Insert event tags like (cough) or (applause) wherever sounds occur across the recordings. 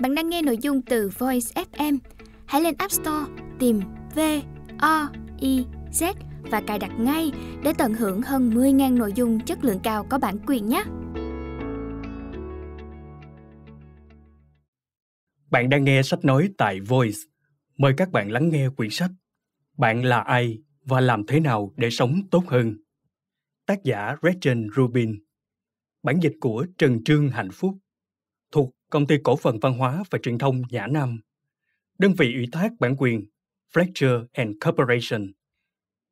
Bạn đang nghe nội dung từ Voice FM. Hãy lên App Store tìm V O I Z và cài đặt ngay để tận hưởng hơn 10.000 nội dung chất lượng cao có bản quyền nhé. Bạn đang nghe sách nói tại Voice. Mời các bạn lắng nghe quyển sách Bạn là ai và làm thế nào để sống tốt hơn. Tác giả Gretchen Rubin. Bản dịch của Trần Trương Hạnh Phúc thuộc Công ty Cổ phần Văn hóa và Truyền thông Nhã Nam, đơn vị ủy thác bản quyền Fletcher and Corporation,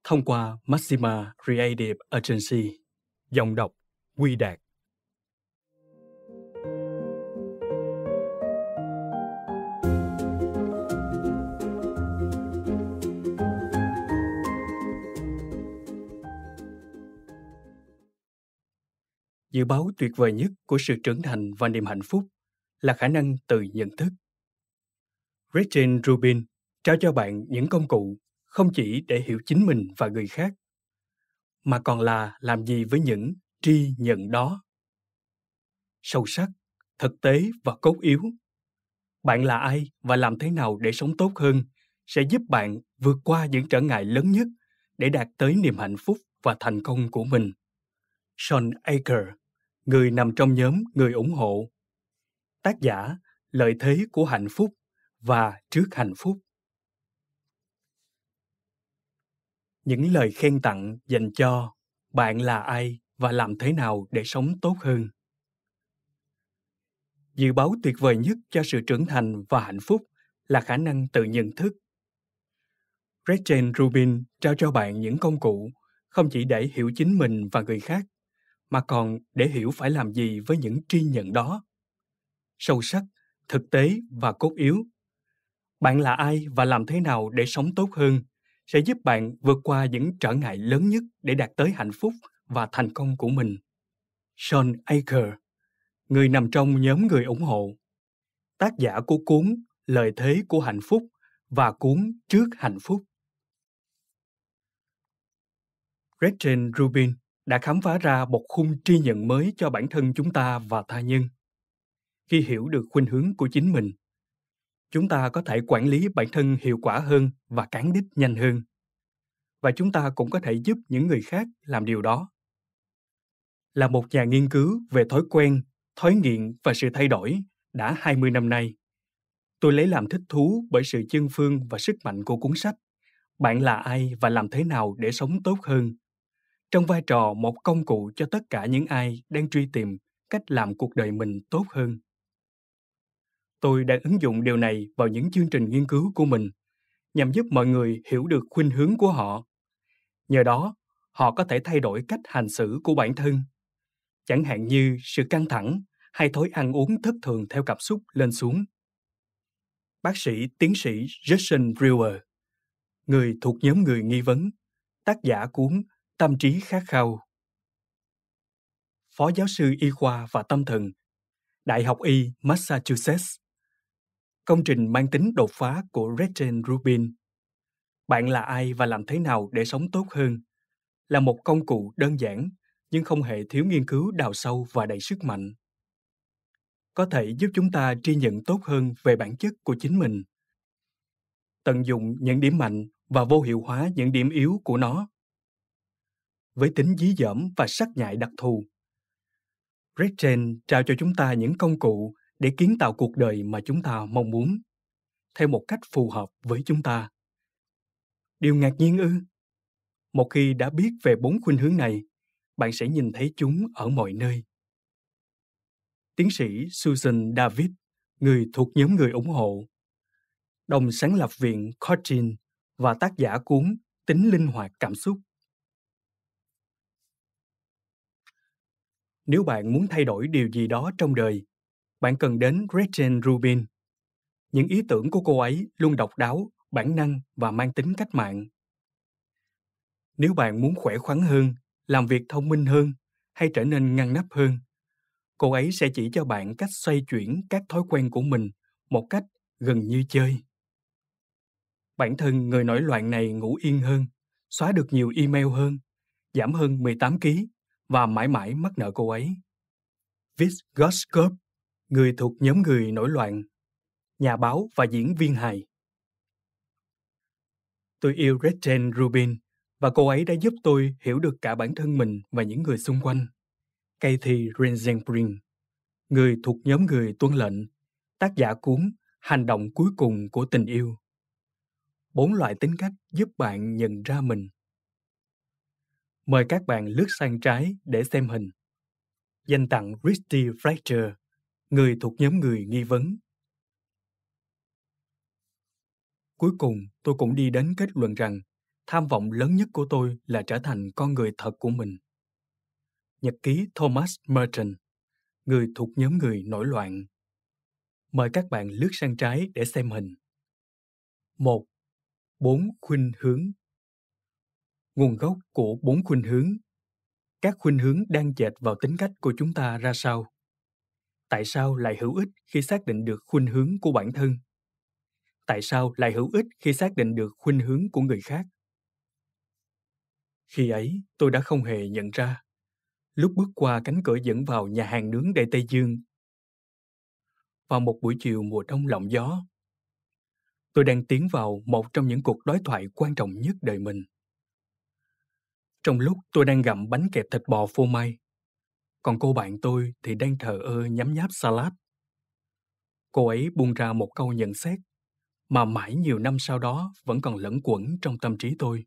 thông qua Maxima Creative Agency, dòng đọc Quy Đạt. dự báo tuyệt vời nhất của sự trưởng thành và niềm hạnh phúc là khả năng tự nhận thức. Gretchen Rubin trao cho bạn những công cụ không chỉ để hiểu chính mình và người khác, mà còn là làm gì với những tri nhận đó. Sâu sắc, thực tế và cốt yếu. Bạn là ai và làm thế nào để sống tốt hơn sẽ giúp bạn vượt qua những trở ngại lớn nhất để đạt tới niềm hạnh phúc và thành công của mình. Sean Aker người nằm trong nhóm người ủng hộ. Tác giả, lợi thế của hạnh phúc và trước hạnh phúc. Những lời khen tặng dành cho bạn là ai và làm thế nào để sống tốt hơn. Dự báo tuyệt vời nhất cho sự trưởng thành và hạnh phúc là khả năng tự nhận thức. Rachel Rubin trao cho bạn những công cụ không chỉ để hiểu chính mình và người khác mà còn để hiểu phải làm gì với những tri nhận đó sâu sắc thực tế và cốt yếu bạn là ai và làm thế nào để sống tốt hơn sẽ giúp bạn vượt qua những trở ngại lớn nhất để đạt tới hạnh phúc và thành công của mình sean aker người nằm trong nhóm người ủng hộ tác giả của cuốn lời thế của hạnh phúc và cuốn trước hạnh phúc gretchen rubin đã khám phá ra một khung tri nhận mới cho bản thân chúng ta và tha nhân khi hiểu được khuynh hướng của chính mình chúng ta có thể quản lý bản thân hiệu quả hơn và cán đích nhanh hơn và chúng ta cũng có thể giúp những người khác làm điều đó là một nhà nghiên cứu về thói quen thói nghiện và sự thay đổi đã 20 năm nay. Tôi lấy làm thích thú bởi sự chân phương và sức mạnh của cuốn sách Bạn là ai và làm thế nào để sống tốt hơn trong vai trò một công cụ cho tất cả những ai đang truy tìm cách làm cuộc đời mình tốt hơn. Tôi đang ứng dụng điều này vào những chương trình nghiên cứu của mình nhằm giúp mọi người hiểu được khuynh hướng của họ. Nhờ đó, họ có thể thay đổi cách hành xử của bản thân, chẳng hạn như sự căng thẳng hay thói ăn uống thất thường theo cảm xúc lên xuống. Bác sĩ tiến sĩ Jason Brewer, người thuộc nhóm người nghi vấn, tác giả cuốn tâm trí khát khao. Phó giáo sư y khoa và tâm thần, Đại học Y Massachusetts. Công trình mang tính đột phá của Rachel Rubin. Bạn là ai và làm thế nào để sống tốt hơn? Là một công cụ đơn giản nhưng không hề thiếu nghiên cứu đào sâu và đầy sức mạnh. Có thể giúp chúng ta tri nhận tốt hơn về bản chất của chính mình. Tận dụng những điểm mạnh và vô hiệu hóa những điểm yếu của nó với tính dí dỏm và sắc nhại đặc thù. Gretchen trao cho chúng ta những công cụ để kiến tạo cuộc đời mà chúng ta mong muốn, theo một cách phù hợp với chúng ta. Điều ngạc nhiên ư? Một khi đã biết về bốn khuynh hướng này, bạn sẽ nhìn thấy chúng ở mọi nơi. Tiến sĩ Susan David, người thuộc nhóm người ủng hộ, đồng sáng lập viện Cochin và tác giả cuốn Tính linh hoạt cảm xúc nếu bạn muốn thay đổi điều gì đó trong đời bạn cần đến gretchen rubin những ý tưởng của cô ấy luôn độc đáo bản năng và mang tính cách mạng nếu bạn muốn khỏe khoắn hơn làm việc thông minh hơn hay trở nên ngăn nắp hơn cô ấy sẽ chỉ cho bạn cách xoay chuyển các thói quen của mình một cách gần như chơi bản thân người nổi loạn này ngủ yên hơn, xóa được nhiều email hơn, giảm hơn 18 kg và mãi mãi mắc nợ cô ấy. Vitgoskov, người thuộc nhóm người nổi loạn, nhà báo và diễn viên hài. Tôi yêu Gretchen Rubin và cô ấy đã giúp tôi hiểu được cả bản thân mình và những người xung quanh. Kathy Renzenbrin, người thuộc nhóm người tuân lệnh, tác giả cuốn Hành động cuối cùng của tình yêu. Bốn loại tính cách giúp bạn nhận ra mình. Mời các bạn lướt sang trái để xem hình. Danh tặng Christy Fletcher, người thuộc nhóm người nghi vấn. Cuối cùng, tôi cũng đi đến kết luận rằng tham vọng lớn nhất của tôi là trở thành con người thật của mình. Nhật ký Thomas Merton, người thuộc nhóm người nổi loạn. Mời các bạn lướt sang trái để xem hình. 1. Bốn khuynh hướng nguồn gốc của bốn khuynh hướng. Các khuynh hướng đang dệt vào tính cách của chúng ta ra sao? Tại sao lại hữu ích khi xác định được khuynh hướng của bản thân? Tại sao lại hữu ích khi xác định được khuynh hướng của người khác? Khi ấy, tôi đã không hề nhận ra. Lúc bước qua cánh cửa dẫn vào nhà hàng nướng đầy Tây Dương. Vào một buổi chiều mùa đông lộng gió, tôi đang tiến vào một trong những cuộc đối thoại quan trọng nhất đời mình trong lúc tôi đang gặm bánh kẹp thịt bò phô mai. Còn cô bạn tôi thì đang thờ ơ nhấm nháp salad. Cô ấy buông ra một câu nhận xét mà mãi nhiều năm sau đó vẫn còn lẫn quẩn trong tâm trí tôi.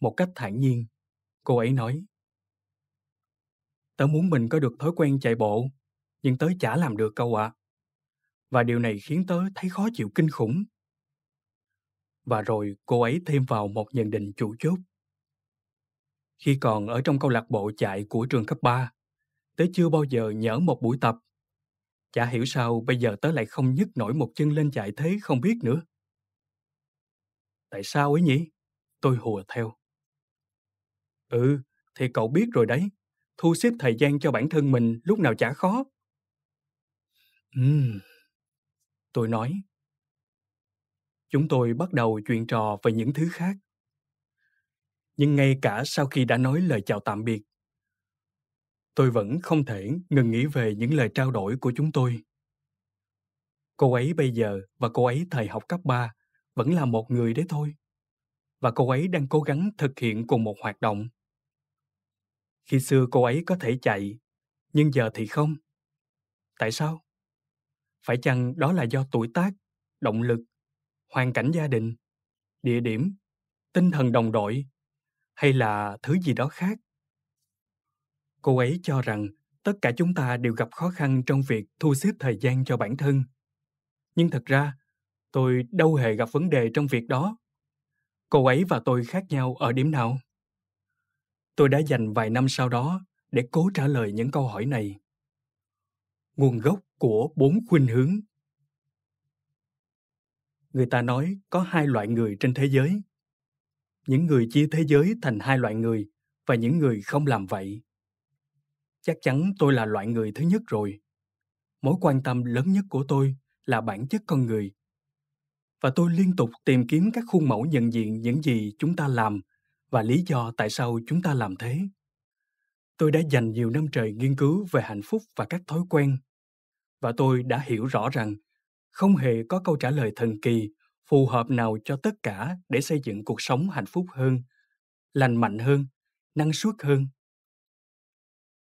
Một cách thản nhiên, cô ấy nói Tớ muốn mình có được thói quen chạy bộ, nhưng tớ chả làm được câu ạ. À. Và điều này khiến tớ thấy khó chịu kinh khủng. Và rồi cô ấy thêm vào một nhận định chủ chốt khi còn ở trong câu lạc bộ chạy của trường cấp 3. Tớ chưa bao giờ nhỡ một buổi tập. Chả hiểu sao bây giờ tớ lại không nhấc nổi một chân lên chạy thế không biết nữa. Tại sao ấy nhỉ? Tôi hùa theo. Ừ, thì cậu biết rồi đấy. Thu xếp thời gian cho bản thân mình lúc nào chả khó. Ừm, tôi nói. Chúng tôi bắt đầu chuyện trò về những thứ khác nhưng ngay cả sau khi đã nói lời chào tạm biệt tôi vẫn không thể ngừng nghĩ về những lời trao đổi của chúng tôi cô ấy bây giờ và cô ấy thời học cấp 3 vẫn là một người đấy thôi và cô ấy đang cố gắng thực hiện cùng một hoạt động khi xưa cô ấy có thể chạy nhưng giờ thì không tại sao phải chăng đó là do tuổi tác động lực hoàn cảnh gia đình địa điểm tinh thần đồng đội hay là thứ gì đó khác cô ấy cho rằng tất cả chúng ta đều gặp khó khăn trong việc thu xếp thời gian cho bản thân nhưng thật ra tôi đâu hề gặp vấn đề trong việc đó cô ấy và tôi khác nhau ở điểm nào tôi đã dành vài năm sau đó để cố trả lời những câu hỏi này nguồn gốc của bốn khuynh hướng người ta nói có hai loại người trên thế giới những người chia thế giới thành hai loại người và những người không làm vậy chắc chắn tôi là loại người thứ nhất rồi mối quan tâm lớn nhất của tôi là bản chất con người và tôi liên tục tìm kiếm các khuôn mẫu nhận diện những gì chúng ta làm và lý do tại sao chúng ta làm thế tôi đã dành nhiều năm trời nghiên cứu về hạnh phúc và các thói quen và tôi đã hiểu rõ rằng không hề có câu trả lời thần kỳ phù hợp nào cho tất cả để xây dựng cuộc sống hạnh phúc hơn lành mạnh hơn năng suất hơn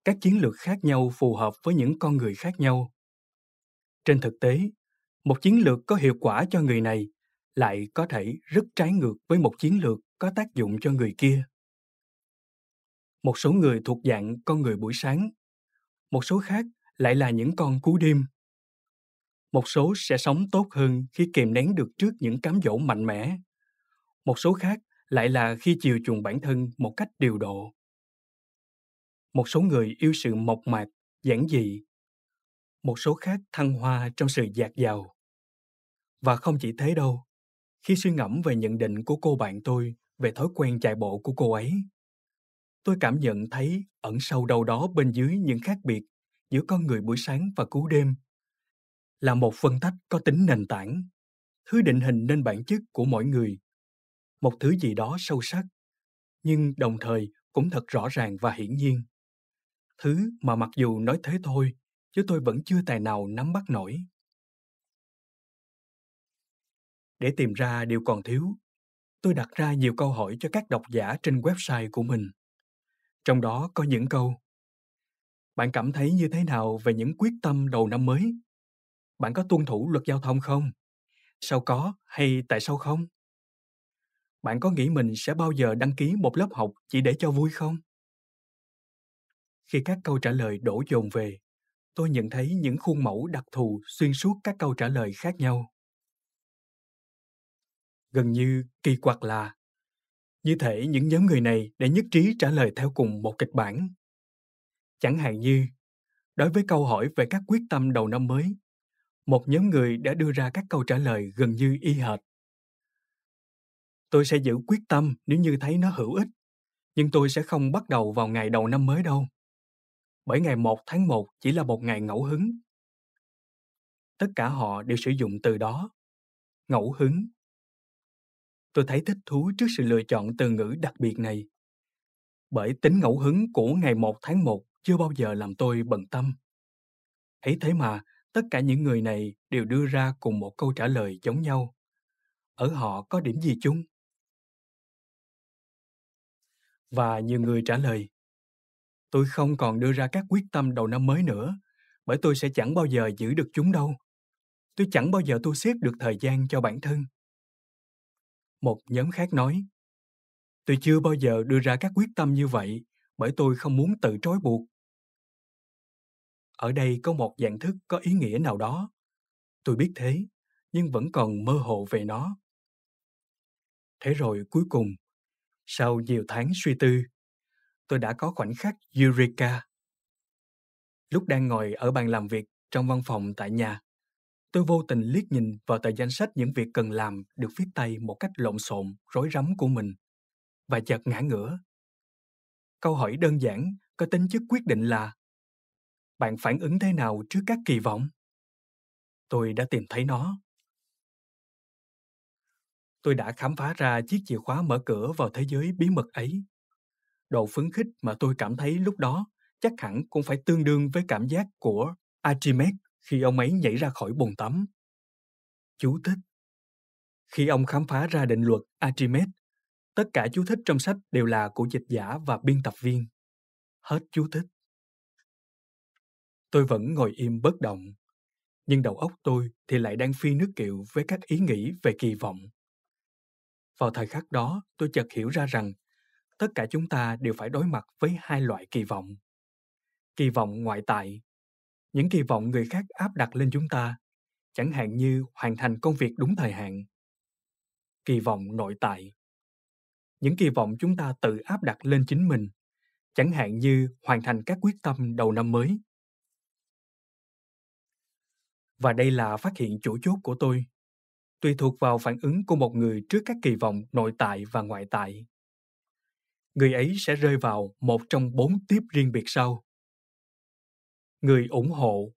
các chiến lược khác nhau phù hợp với những con người khác nhau trên thực tế một chiến lược có hiệu quả cho người này lại có thể rất trái ngược với một chiến lược có tác dụng cho người kia một số người thuộc dạng con người buổi sáng một số khác lại là những con cú đêm một số sẽ sống tốt hơn khi kìm nén được trước những cám dỗ mạnh mẽ một số khác lại là khi chiều chuộng bản thân một cách điều độ một số người yêu sự mộc mạc giản dị một số khác thăng hoa trong sự dạt dào và không chỉ thế đâu khi suy ngẫm về nhận định của cô bạn tôi về thói quen chạy bộ của cô ấy tôi cảm nhận thấy ẩn sâu đâu đó bên dưới những khác biệt giữa con người buổi sáng và cú đêm là một phân tách có tính nền tảng thứ định hình nên bản chất của mỗi người một thứ gì đó sâu sắc nhưng đồng thời cũng thật rõ ràng và hiển nhiên thứ mà mặc dù nói thế thôi chứ tôi vẫn chưa tài nào nắm bắt nổi để tìm ra điều còn thiếu tôi đặt ra nhiều câu hỏi cho các độc giả trên website của mình trong đó có những câu bạn cảm thấy như thế nào về những quyết tâm đầu năm mới bạn có tuân thủ luật giao thông không? Sao có hay tại sao không? Bạn có nghĩ mình sẽ bao giờ đăng ký một lớp học chỉ để cho vui không? Khi các câu trả lời đổ dồn về, tôi nhận thấy những khuôn mẫu đặc thù xuyên suốt các câu trả lời khác nhau. Gần như kỳ quặc là như thể những nhóm người này đã nhất trí trả lời theo cùng một kịch bản. Chẳng hạn như, đối với câu hỏi về các quyết tâm đầu năm mới, một nhóm người đã đưa ra các câu trả lời gần như y hệt tôi sẽ giữ quyết tâm nếu như thấy nó hữu ích nhưng tôi sẽ không bắt đầu vào ngày đầu năm mới đâu bởi ngày 1 tháng 1 chỉ là một ngày ngẫu hứng tất cả họ đều sử dụng từ đó ngẫu hứng tôi thấy thích thú trước sự lựa chọn từ ngữ đặc biệt này bởi tính ngẫu hứng của ngày 1 tháng 1 chưa bao giờ làm tôi bận tâm. Ấy thế mà, tất cả những người này đều đưa ra cùng một câu trả lời giống nhau ở họ có điểm gì chung và nhiều người trả lời tôi không còn đưa ra các quyết tâm đầu năm mới nữa bởi tôi sẽ chẳng bao giờ giữ được chúng đâu tôi chẳng bao giờ tôi xếp được thời gian cho bản thân một nhóm khác nói tôi chưa bao giờ đưa ra các quyết tâm như vậy bởi tôi không muốn tự trói buộc ở đây có một dạng thức có ý nghĩa nào đó tôi biết thế nhưng vẫn còn mơ hồ về nó thế rồi cuối cùng sau nhiều tháng suy tư tôi đã có khoảnh khắc eureka lúc đang ngồi ở bàn làm việc trong văn phòng tại nhà tôi vô tình liếc nhìn vào tờ danh sách những việc cần làm được viết tay một cách lộn xộn rối rắm của mình và chợt ngã ngửa câu hỏi đơn giản có tính chất quyết định là bạn phản ứng thế nào trước các kỳ vọng tôi đã tìm thấy nó tôi đã khám phá ra chiếc chìa khóa mở cửa vào thế giới bí mật ấy độ phấn khích mà tôi cảm thấy lúc đó chắc hẳn cũng phải tương đương với cảm giác của archimedes khi ông ấy nhảy ra khỏi bồn tắm chú thích khi ông khám phá ra định luật archimedes tất cả chú thích trong sách đều là của dịch giả và biên tập viên hết chú thích tôi vẫn ngồi im bất động. Nhưng đầu óc tôi thì lại đang phi nước kiệu với các ý nghĩ về kỳ vọng. Vào thời khắc đó, tôi chợt hiểu ra rằng tất cả chúng ta đều phải đối mặt với hai loại kỳ vọng. Kỳ vọng ngoại tại, những kỳ vọng người khác áp đặt lên chúng ta, chẳng hạn như hoàn thành công việc đúng thời hạn. Kỳ vọng nội tại, những kỳ vọng chúng ta tự áp đặt lên chính mình, chẳng hạn như hoàn thành các quyết tâm đầu năm mới và đây là phát hiện chủ chốt của tôi. Tùy thuộc vào phản ứng của một người trước các kỳ vọng nội tại và ngoại tại. Người ấy sẽ rơi vào một trong bốn tiếp riêng biệt sau. Người ủng hộ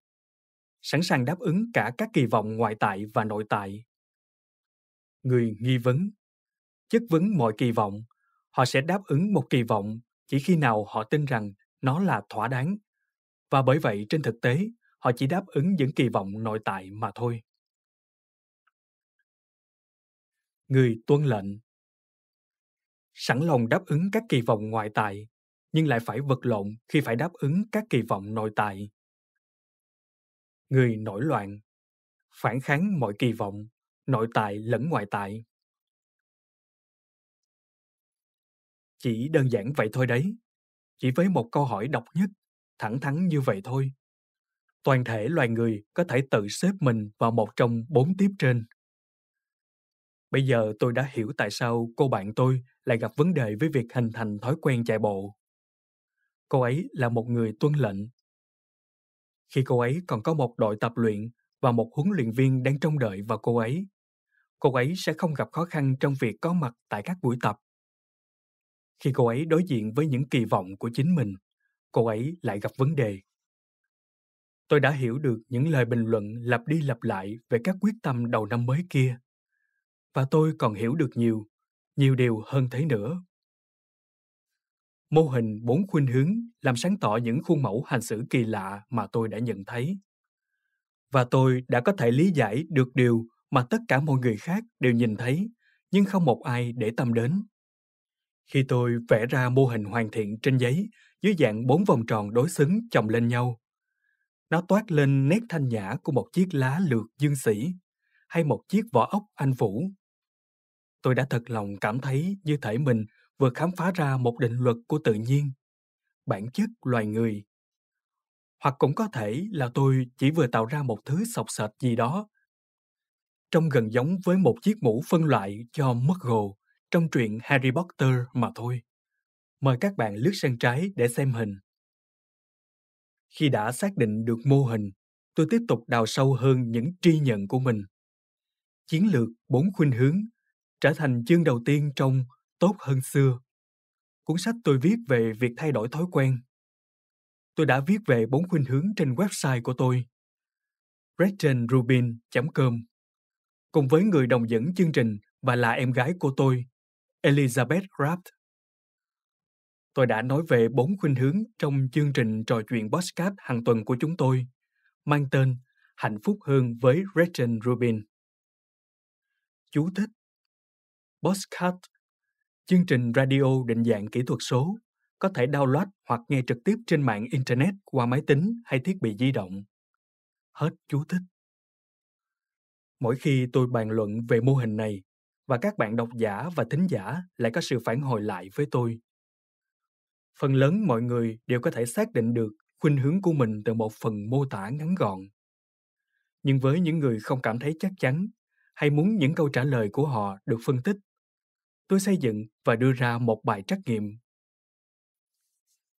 sẵn sàng đáp ứng cả các kỳ vọng ngoại tại và nội tại. Người nghi vấn chất vấn mọi kỳ vọng, họ sẽ đáp ứng một kỳ vọng chỉ khi nào họ tin rằng nó là thỏa đáng. Và bởi vậy trên thực tế, họ chỉ đáp ứng những kỳ vọng nội tại mà thôi người tuân lệnh sẵn lòng đáp ứng các kỳ vọng ngoại tại nhưng lại phải vật lộn khi phải đáp ứng các kỳ vọng nội tại người nổi loạn phản kháng mọi kỳ vọng nội tại lẫn ngoại tại chỉ đơn giản vậy thôi đấy chỉ với một câu hỏi độc nhất thẳng thắn như vậy thôi toàn thể loài người có thể tự xếp mình vào một trong bốn tiếp trên. Bây giờ tôi đã hiểu tại sao cô bạn tôi lại gặp vấn đề với việc hình thành thói quen chạy bộ. Cô ấy là một người tuân lệnh. Khi cô ấy còn có một đội tập luyện và một huấn luyện viên đang trông đợi vào cô ấy, cô ấy sẽ không gặp khó khăn trong việc có mặt tại các buổi tập. Khi cô ấy đối diện với những kỳ vọng của chính mình, cô ấy lại gặp vấn đề tôi đã hiểu được những lời bình luận lặp đi lặp lại về các quyết tâm đầu năm mới kia và tôi còn hiểu được nhiều nhiều điều hơn thế nữa mô hình bốn khuynh hướng làm sáng tỏ những khuôn mẫu hành xử kỳ lạ mà tôi đã nhận thấy và tôi đã có thể lý giải được điều mà tất cả mọi người khác đều nhìn thấy nhưng không một ai để tâm đến khi tôi vẽ ra mô hình hoàn thiện trên giấy dưới dạng bốn vòng tròn đối xứng chồng lên nhau nó toát lên nét thanh nhã của một chiếc lá lược dương sĩ hay một chiếc vỏ ốc anh vũ. Tôi đã thật lòng cảm thấy như thể mình vừa khám phá ra một định luật của tự nhiên, bản chất loài người. Hoặc cũng có thể là tôi chỉ vừa tạo ra một thứ sọc sệt gì đó. Trông gần giống với một chiếc mũ phân loại cho gồ trong truyện Harry Potter mà thôi. Mời các bạn lướt sang trái để xem hình khi đã xác định được mô hình tôi tiếp tục đào sâu hơn những tri nhận của mình chiến lược bốn khuynh hướng trở thành chương đầu tiên trong tốt hơn xưa cuốn sách tôi viết về việc thay đổi thói quen tôi đã viết về bốn khuynh hướng trên website của tôi gretchenrubin.com cùng với người đồng dẫn chương trình và là em gái của tôi elizabeth rapt tôi đã nói về bốn khuynh hướng trong chương trình trò chuyện podcast hàng tuần của chúng tôi, mang tên Hạnh phúc hơn với Gretchen Rubin. Chú thích Podcast Chương trình radio định dạng kỹ thuật số có thể download hoặc nghe trực tiếp trên mạng Internet qua máy tính hay thiết bị di động. Hết chú thích. Mỗi khi tôi bàn luận về mô hình này, và các bạn độc giả và thính giả lại có sự phản hồi lại với tôi phần lớn mọi người đều có thể xác định được khuynh hướng của mình từ một phần mô tả ngắn gọn. Nhưng với những người không cảm thấy chắc chắn hay muốn những câu trả lời của họ được phân tích, tôi xây dựng và đưa ra một bài trắc nghiệm.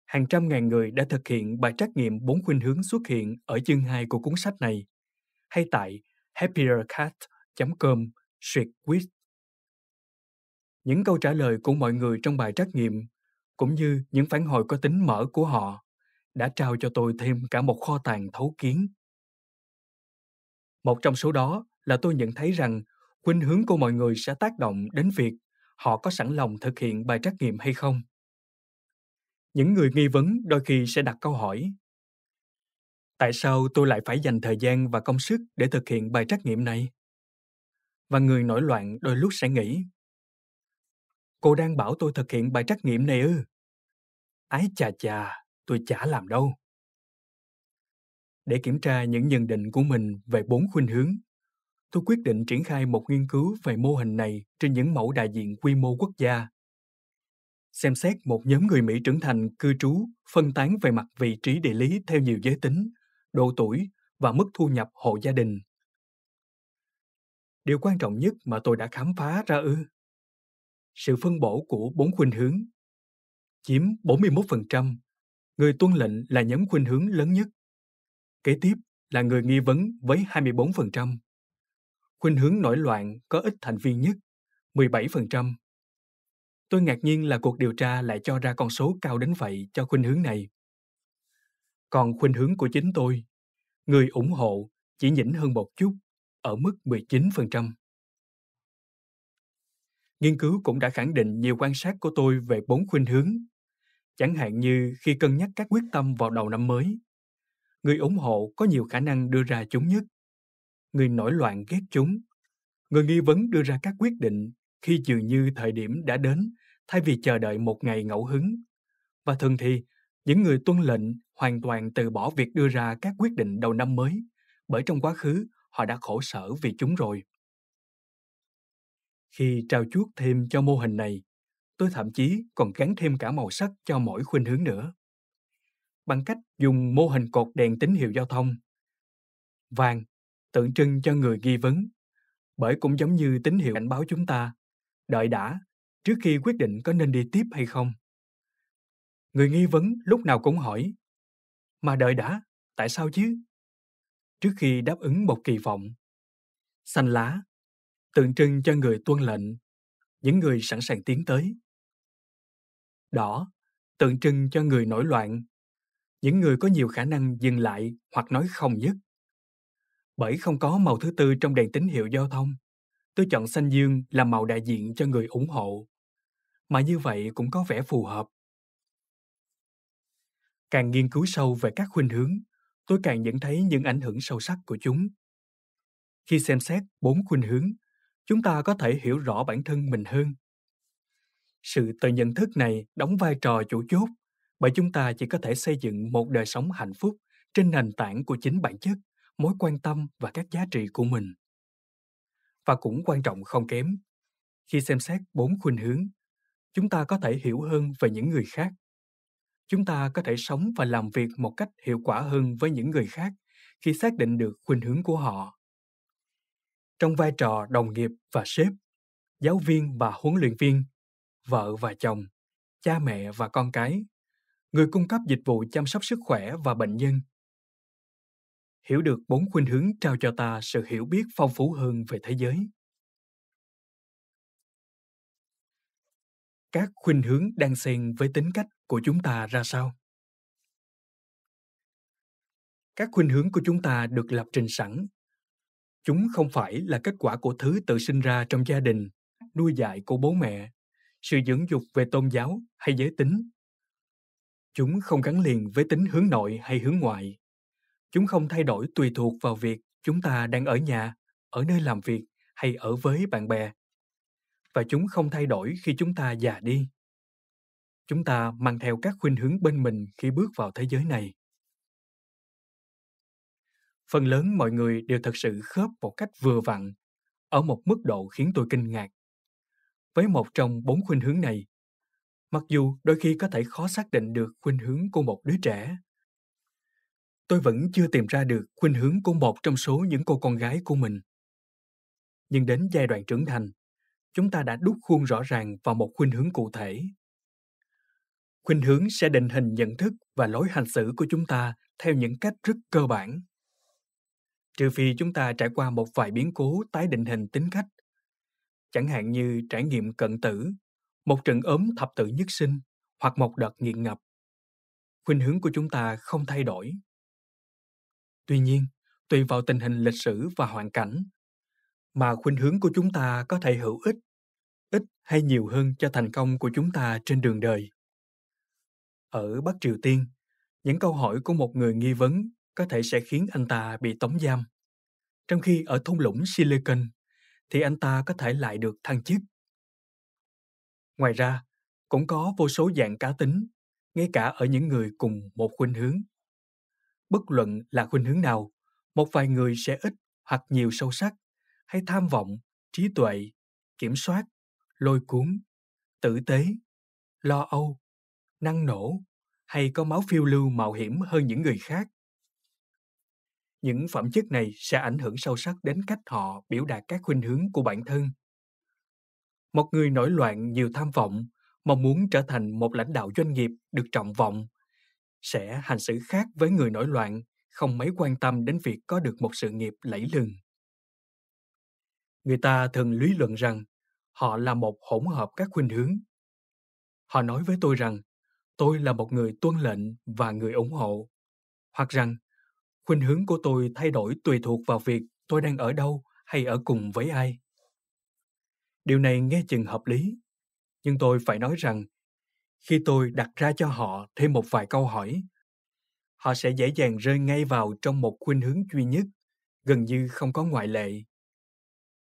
Hàng trăm ngàn người đã thực hiện bài trắc nghiệm bốn khuynh hướng xuất hiện ở chương 2 của cuốn sách này, hay tại happiercat.com quiz. Những câu trả lời của mọi người trong bài trắc nghiệm cũng như những phản hồi có tính mở của họ đã trao cho tôi thêm cả một kho tàng thấu kiến. Một trong số đó là tôi nhận thấy rằng khuynh hướng của mọi người sẽ tác động đến việc họ có sẵn lòng thực hiện bài trắc nghiệm hay không. Những người nghi vấn đôi khi sẽ đặt câu hỏi Tại sao tôi lại phải dành thời gian và công sức để thực hiện bài trắc nghiệm này? Và người nổi loạn đôi lúc sẽ nghĩ Cô đang bảo tôi thực hiện bài trắc nghiệm này ư? Ái chà chà, tôi chả làm đâu. Để kiểm tra những nhận định của mình về bốn khuynh hướng, tôi quyết định triển khai một nghiên cứu về mô hình này trên những mẫu đại diện quy mô quốc gia. Xem xét một nhóm người Mỹ trưởng thành cư trú phân tán về mặt vị trí địa lý theo nhiều giới tính, độ tuổi và mức thu nhập hộ gia đình. Điều quan trọng nhất mà tôi đã khám phá ra ư? sự phân bổ của bốn khuynh hướng. Chiếm 41%, người tuân lệnh là nhóm khuynh hướng lớn nhất. Kế tiếp là người nghi vấn với 24%. Khuynh hướng nổi loạn có ít thành viên nhất, 17%. Tôi ngạc nhiên là cuộc điều tra lại cho ra con số cao đến vậy cho khuynh hướng này. Còn khuynh hướng của chính tôi, người ủng hộ chỉ nhỉnh hơn một chút, ở mức 19% nghiên cứu cũng đã khẳng định nhiều quan sát của tôi về bốn khuynh hướng chẳng hạn như khi cân nhắc các quyết tâm vào đầu năm mới người ủng hộ có nhiều khả năng đưa ra chúng nhất người nổi loạn ghét chúng người nghi vấn đưa ra các quyết định khi dường như thời điểm đã đến thay vì chờ đợi một ngày ngẫu hứng và thường thì những người tuân lệnh hoàn toàn từ bỏ việc đưa ra các quyết định đầu năm mới bởi trong quá khứ họ đã khổ sở vì chúng rồi khi trao chuốt thêm cho mô hình này, tôi thậm chí còn gắn thêm cả màu sắc cho mỗi khuynh hướng nữa. Bằng cách dùng mô hình cột đèn tín hiệu giao thông. Vàng tượng trưng cho người nghi vấn, bởi cũng giống như tín hiệu cảnh báo chúng ta, đợi đã trước khi quyết định có nên đi tiếp hay không. Người nghi vấn lúc nào cũng hỏi, mà đợi đã, tại sao chứ? Trước khi đáp ứng một kỳ vọng. Xanh lá tượng trưng cho người tuân lệnh, những người sẵn sàng tiến tới. Đỏ, tượng trưng cho người nổi loạn, những người có nhiều khả năng dừng lại hoặc nói không nhất. Bởi không có màu thứ tư trong đèn tín hiệu giao thông, tôi chọn xanh dương là màu đại diện cho người ủng hộ. Mà như vậy cũng có vẻ phù hợp. Càng nghiên cứu sâu về các khuynh hướng, tôi càng nhận thấy những ảnh hưởng sâu sắc của chúng. Khi xem xét bốn khuynh hướng, chúng ta có thể hiểu rõ bản thân mình hơn sự tự nhận thức này đóng vai trò chủ chốt bởi chúng ta chỉ có thể xây dựng một đời sống hạnh phúc trên nền tảng của chính bản chất mối quan tâm và các giá trị của mình và cũng quan trọng không kém khi xem xét bốn khuynh hướng chúng ta có thể hiểu hơn về những người khác chúng ta có thể sống và làm việc một cách hiệu quả hơn với những người khác khi xác định được khuynh hướng của họ trong vai trò đồng nghiệp và sếp, giáo viên và huấn luyện viên, vợ và chồng, cha mẹ và con cái, người cung cấp dịch vụ chăm sóc sức khỏe và bệnh nhân. Hiểu được bốn khuynh hướng trao cho ta sự hiểu biết phong phú hơn về thế giới. Các khuynh hướng đang xen với tính cách của chúng ta ra sao? Các khuynh hướng của chúng ta được lập trình sẵn Chúng không phải là kết quả của thứ tự sinh ra trong gia đình, nuôi dạy của bố mẹ, sự dưỡng dục về tôn giáo hay giới tính. Chúng không gắn liền với tính hướng nội hay hướng ngoại. Chúng không thay đổi tùy thuộc vào việc chúng ta đang ở nhà, ở nơi làm việc hay ở với bạn bè. Và chúng không thay đổi khi chúng ta già đi. Chúng ta mang theo các khuynh hướng bên mình khi bước vào thế giới này phần lớn mọi người đều thật sự khớp một cách vừa vặn, ở một mức độ khiến tôi kinh ngạc. Với một trong bốn khuynh hướng này, mặc dù đôi khi có thể khó xác định được khuynh hướng của một đứa trẻ, tôi vẫn chưa tìm ra được khuynh hướng của một trong số những cô con gái của mình. Nhưng đến giai đoạn trưởng thành, chúng ta đã đúc khuôn rõ ràng vào một khuynh hướng cụ thể. Khuynh hướng sẽ định hình nhận thức và lối hành xử của chúng ta theo những cách rất cơ bản trừ phi chúng ta trải qua một vài biến cố tái định hình tính cách. Chẳng hạn như trải nghiệm cận tử, một trận ốm thập tử nhất sinh hoặc một đợt nghiện ngập. Khuynh hướng của chúng ta không thay đổi. Tuy nhiên, tùy vào tình hình lịch sử và hoàn cảnh, mà khuynh hướng của chúng ta có thể hữu ích, ít hay nhiều hơn cho thành công của chúng ta trên đường đời. Ở Bắc Triều Tiên, những câu hỏi của một người nghi vấn có thể sẽ khiến anh ta bị tống giam. Trong khi ở thung lũng Silicon thì anh ta có thể lại được thăng chức. Ngoài ra, cũng có vô số dạng cá tính, ngay cả ở những người cùng một khuynh hướng. Bất luận là khuynh hướng nào, một vài người sẽ ít hoặc nhiều sâu sắc, hay tham vọng, trí tuệ, kiểm soát, lôi cuốn, tử tế, lo âu, năng nổ, hay có máu phiêu lưu mạo hiểm hơn những người khác những phẩm chất này sẽ ảnh hưởng sâu sắc đến cách họ biểu đạt các khuynh hướng của bản thân một người nổi loạn nhiều tham vọng mong muốn trở thành một lãnh đạo doanh nghiệp được trọng vọng sẽ hành xử khác với người nổi loạn không mấy quan tâm đến việc có được một sự nghiệp lẫy lừng người ta thường lý luận rằng họ là một hỗn hợp các khuynh hướng họ nói với tôi rằng tôi là một người tuân lệnh và người ủng hộ hoặc rằng khuynh hướng của tôi thay đổi tùy thuộc vào việc tôi đang ở đâu hay ở cùng với ai điều này nghe chừng hợp lý nhưng tôi phải nói rằng khi tôi đặt ra cho họ thêm một vài câu hỏi họ sẽ dễ dàng rơi ngay vào trong một khuynh hướng duy nhất gần như không có ngoại lệ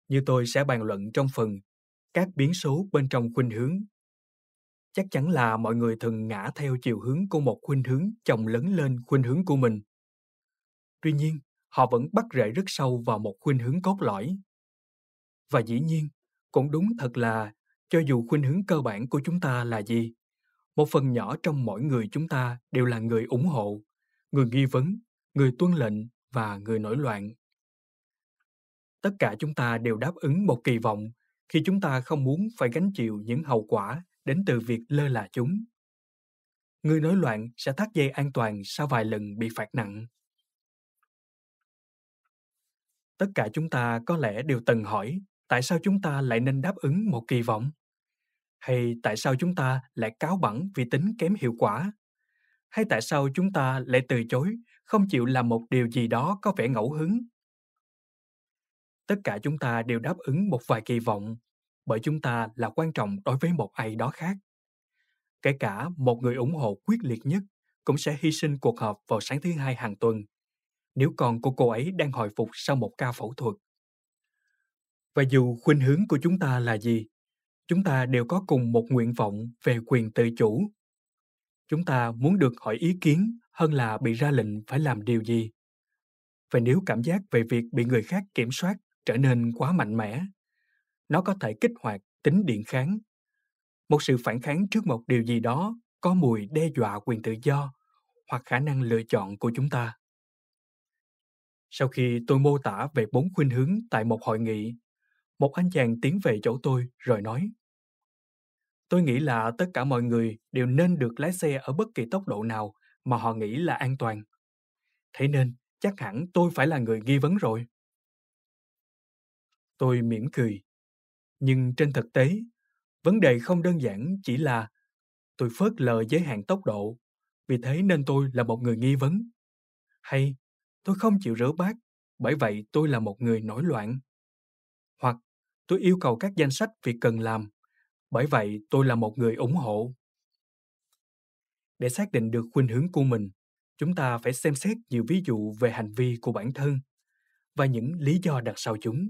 như tôi sẽ bàn luận trong phần các biến số bên trong khuynh hướng chắc chắn là mọi người thường ngã theo chiều hướng của một khuynh hướng chồng lớn lên khuynh hướng của mình Tuy nhiên, họ vẫn bắt rễ rất sâu vào một khuynh hướng cốt lõi. Và dĩ nhiên, cũng đúng thật là cho dù khuynh hướng cơ bản của chúng ta là gì, một phần nhỏ trong mỗi người chúng ta đều là người ủng hộ, người nghi vấn, người tuân lệnh và người nổi loạn. Tất cả chúng ta đều đáp ứng một kỳ vọng khi chúng ta không muốn phải gánh chịu những hậu quả đến từ việc lơ là chúng. Người nổi loạn sẽ thắt dây an toàn sau vài lần bị phạt nặng tất cả chúng ta có lẽ đều từng hỏi tại sao chúng ta lại nên đáp ứng một kỳ vọng hay tại sao chúng ta lại cáo bẳn vì tính kém hiệu quả hay tại sao chúng ta lại từ chối không chịu làm một điều gì đó có vẻ ngẫu hứng tất cả chúng ta đều đáp ứng một vài kỳ vọng bởi chúng ta là quan trọng đối với một ai đó khác kể cả một người ủng hộ quyết liệt nhất cũng sẽ hy sinh cuộc họp vào sáng thứ hai hàng tuần nếu con của cô ấy đang hồi phục sau một ca phẫu thuật. Và dù khuynh hướng của chúng ta là gì, chúng ta đều có cùng một nguyện vọng về quyền tự chủ. Chúng ta muốn được hỏi ý kiến hơn là bị ra lệnh phải làm điều gì. Và nếu cảm giác về việc bị người khác kiểm soát trở nên quá mạnh mẽ, nó có thể kích hoạt tính điện kháng. Một sự phản kháng trước một điều gì đó có mùi đe dọa quyền tự do hoặc khả năng lựa chọn của chúng ta sau khi tôi mô tả về bốn khuynh hướng tại một hội nghị, một anh chàng tiến về chỗ tôi rồi nói Tôi nghĩ là tất cả mọi người đều nên được lái xe ở bất kỳ tốc độ nào mà họ nghĩ là an toàn. Thế nên, chắc hẳn tôi phải là người nghi vấn rồi. Tôi mỉm cười. Nhưng trên thực tế, vấn đề không đơn giản chỉ là tôi phớt lờ giới hạn tốc độ, vì thế nên tôi là một người nghi vấn. Hay tôi không chịu rửa bát, bởi vậy tôi là một người nổi loạn. Hoặc tôi yêu cầu các danh sách việc cần làm, bởi vậy tôi là một người ủng hộ. Để xác định được khuynh hướng của mình, chúng ta phải xem xét nhiều ví dụ về hành vi của bản thân và những lý do đằng sau chúng.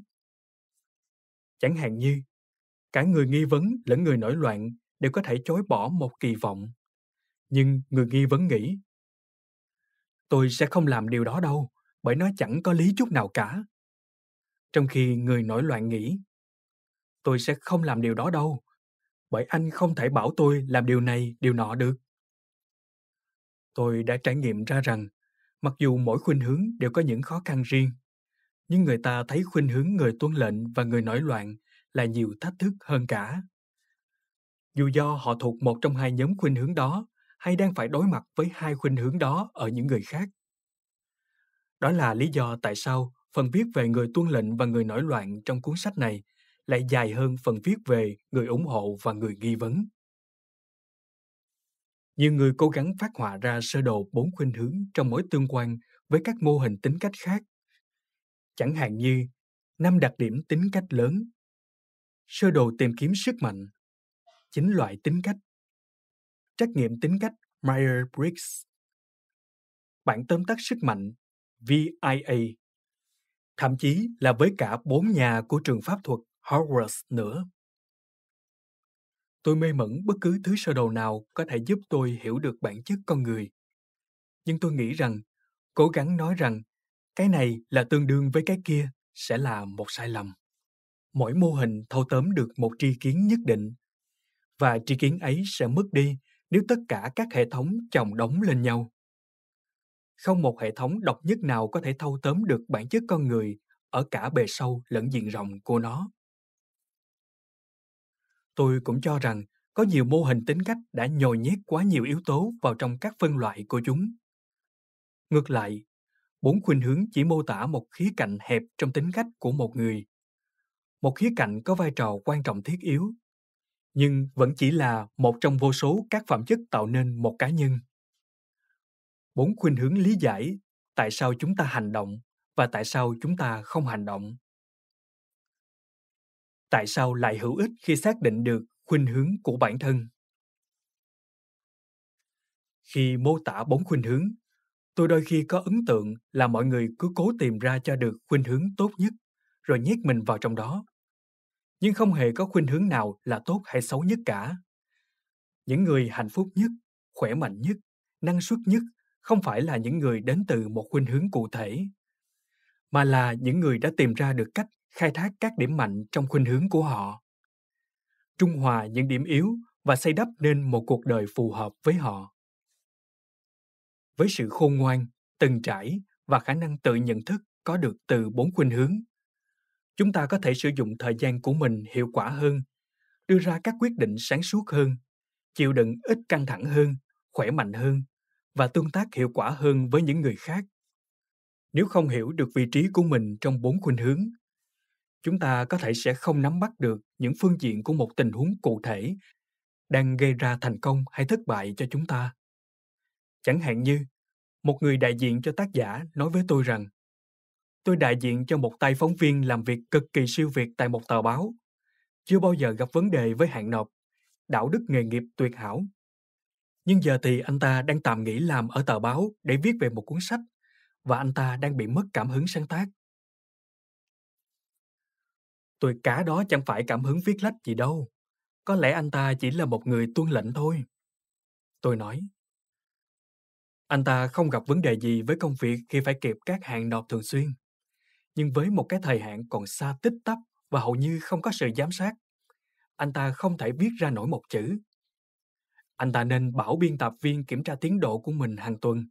Chẳng hạn như, cả người nghi vấn lẫn người nổi loạn đều có thể chối bỏ một kỳ vọng. Nhưng người nghi vấn nghĩ Tôi sẽ không làm điều đó đâu, bởi nó chẳng có lý chút nào cả. Trong khi người nổi loạn nghĩ, tôi sẽ không làm điều đó đâu, bởi anh không thể bảo tôi làm điều này, điều nọ được. Tôi đã trải nghiệm ra rằng, mặc dù mỗi khuynh hướng đều có những khó khăn riêng, nhưng người ta thấy khuynh hướng người tuân lệnh và người nổi loạn là nhiều thách thức hơn cả. Dù do họ thuộc một trong hai nhóm khuynh hướng đó, hay đang phải đối mặt với hai khuynh hướng đó ở những người khác. Đó là lý do tại sao phần viết về người tuân lệnh và người nổi loạn trong cuốn sách này lại dài hơn phần viết về người ủng hộ và người nghi vấn. Nhiều người cố gắng phát họa ra sơ đồ bốn khuynh hướng trong mối tương quan với các mô hình tính cách khác. Chẳng hạn như năm đặc điểm tính cách lớn, sơ đồ tìm kiếm sức mạnh, chín loại tính cách trách nhiệm tính cách Myers-Briggs. Bản tóm tắt sức mạnh VIA, thậm chí là với cả bốn nhà của trường pháp thuật Hogwarts nữa. Tôi mê mẩn bất cứ thứ sơ đồ nào có thể giúp tôi hiểu được bản chất con người. Nhưng tôi nghĩ rằng, cố gắng nói rằng cái này là tương đương với cái kia sẽ là một sai lầm. Mỗi mô hình thâu tóm được một tri kiến nhất định và tri kiến ấy sẽ mất đi nếu tất cả các hệ thống chồng đóng lên nhau. Không một hệ thống độc nhất nào có thể thâu tóm được bản chất con người ở cả bề sâu lẫn diện rộng của nó. Tôi cũng cho rằng có nhiều mô hình tính cách đã nhồi nhét quá nhiều yếu tố vào trong các phân loại của chúng. Ngược lại, bốn khuynh hướng chỉ mô tả một khía cạnh hẹp trong tính cách của một người. Một khía cạnh có vai trò quan trọng thiết yếu nhưng vẫn chỉ là một trong vô số các phẩm chất tạo nên một cá nhân. Bốn khuynh hướng lý giải tại sao chúng ta hành động và tại sao chúng ta không hành động. Tại sao lại hữu ích khi xác định được khuynh hướng của bản thân? Khi mô tả bốn khuynh hướng, tôi đôi khi có ấn tượng là mọi người cứ cố tìm ra cho được khuynh hướng tốt nhất rồi nhét mình vào trong đó nhưng không hề có khuynh hướng nào là tốt hay xấu nhất cả. Những người hạnh phúc nhất, khỏe mạnh nhất, năng suất nhất không phải là những người đến từ một khuynh hướng cụ thể, mà là những người đã tìm ra được cách khai thác các điểm mạnh trong khuynh hướng của họ. Trung hòa những điểm yếu và xây đắp nên một cuộc đời phù hợp với họ. Với sự khôn ngoan, từng trải và khả năng tự nhận thức có được từ bốn khuynh hướng, chúng ta có thể sử dụng thời gian của mình hiệu quả hơn đưa ra các quyết định sáng suốt hơn chịu đựng ít căng thẳng hơn khỏe mạnh hơn và tương tác hiệu quả hơn với những người khác nếu không hiểu được vị trí của mình trong bốn khuynh hướng chúng ta có thể sẽ không nắm bắt được những phương diện của một tình huống cụ thể đang gây ra thành công hay thất bại cho chúng ta chẳng hạn như một người đại diện cho tác giả nói với tôi rằng Tôi đại diện cho một tay phóng viên làm việc cực kỳ siêu việt tại một tờ báo. Chưa bao giờ gặp vấn đề với hạn nộp, đạo đức nghề nghiệp tuyệt hảo. Nhưng giờ thì anh ta đang tạm nghỉ làm ở tờ báo để viết về một cuốn sách và anh ta đang bị mất cảm hứng sáng tác. Tôi cá đó chẳng phải cảm hứng viết lách gì đâu. Có lẽ anh ta chỉ là một người tuân lệnh thôi. Tôi nói. Anh ta không gặp vấn đề gì với công việc khi phải kịp các hàng nộp thường xuyên nhưng với một cái thời hạn còn xa tích tắp và hầu như không có sự giám sát. Anh ta không thể viết ra nổi một chữ. Anh ta nên bảo biên tập viên kiểm tra tiến độ của mình hàng tuần.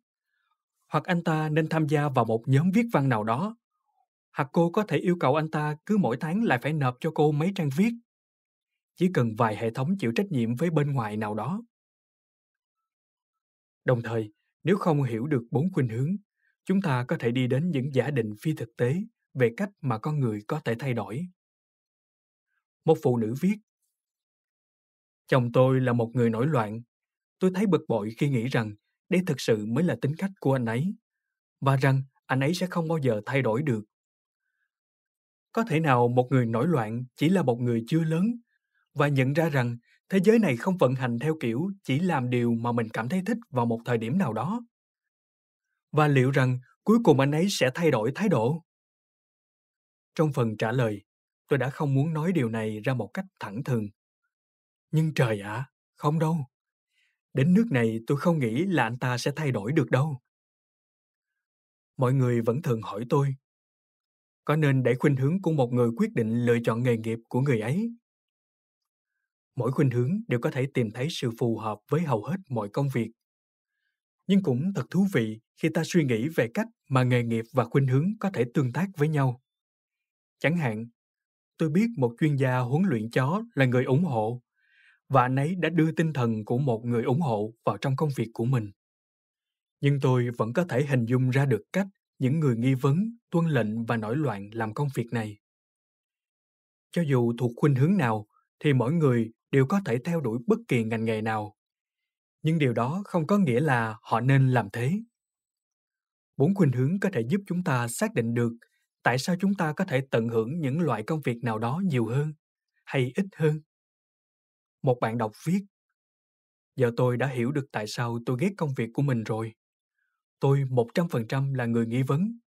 Hoặc anh ta nên tham gia vào một nhóm viết văn nào đó. Hoặc cô có thể yêu cầu anh ta cứ mỗi tháng lại phải nộp cho cô mấy trang viết. Chỉ cần vài hệ thống chịu trách nhiệm với bên ngoài nào đó. Đồng thời, nếu không hiểu được bốn khuynh hướng, chúng ta có thể đi đến những giả định phi thực tế về cách mà con người có thể thay đổi. Một phụ nữ viết Chồng tôi là một người nổi loạn. Tôi thấy bực bội khi nghĩ rằng đây thực sự mới là tính cách của anh ấy và rằng anh ấy sẽ không bao giờ thay đổi được. Có thể nào một người nổi loạn chỉ là một người chưa lớn và nhận ra rằng thế giới này không vận hành theo kiểu chỉ làm điều mà mình cảm thấy thích vào một thời điểm nào đó? Và liệu rằng cuối cùng anh ấy sẽ thay đổi thái độ? Trong phần trả lời, tôi đã không muốn nói điều này ra một cách thẳng thừng. Nhưng trời ạ, à, không đâu. Đến nước này tôi không nghĩ là anh ta sẽ thay đổi được đâu. Mọi người vẫn thường hỏi tôi, có nên để khuynh hướng của một người quyết định lựa chọn nghề nghiệp của người ấy? Mỗi khuynh hướng đều có thể tìm thấy sự phù hợp với hầu hết mọi công việc. Nhưng cũng thật thú vị khi ta suy nghĩ về cách mà nghề nghiệp và khuynh hướng có thể tương tác với nhau. Chẳng hạn, tôi biết một chuyên gia huấn luyện chó là người ủng hộ và anh ấy đã đưa tinh thần của một người ủng hộ vào trong công việc của mình. Nhưng tôi vẫn có thể hình dung ra được cách những người nghi vấn, tuân lệnh và nổi loạn làm công việc này. Cho dù thuộc khuynh hướng nào, thì mỗi người đều có thể theo đuổi bất kỳ ngành nghề nào. Nhưng điều đó không có nghĩa là họ nên làm thế. Bốn khuynh hướng có thể giúp chúng ta xác định được tại sao chúng ta có thể tận hưởng những loại công việc nào đó nhiều hơn hay ít hơn một bạn đọc viết giờ tôi đã hiểu được tại sao tôi ghét công việc của mình rồi tôi 100% là người nghi vấn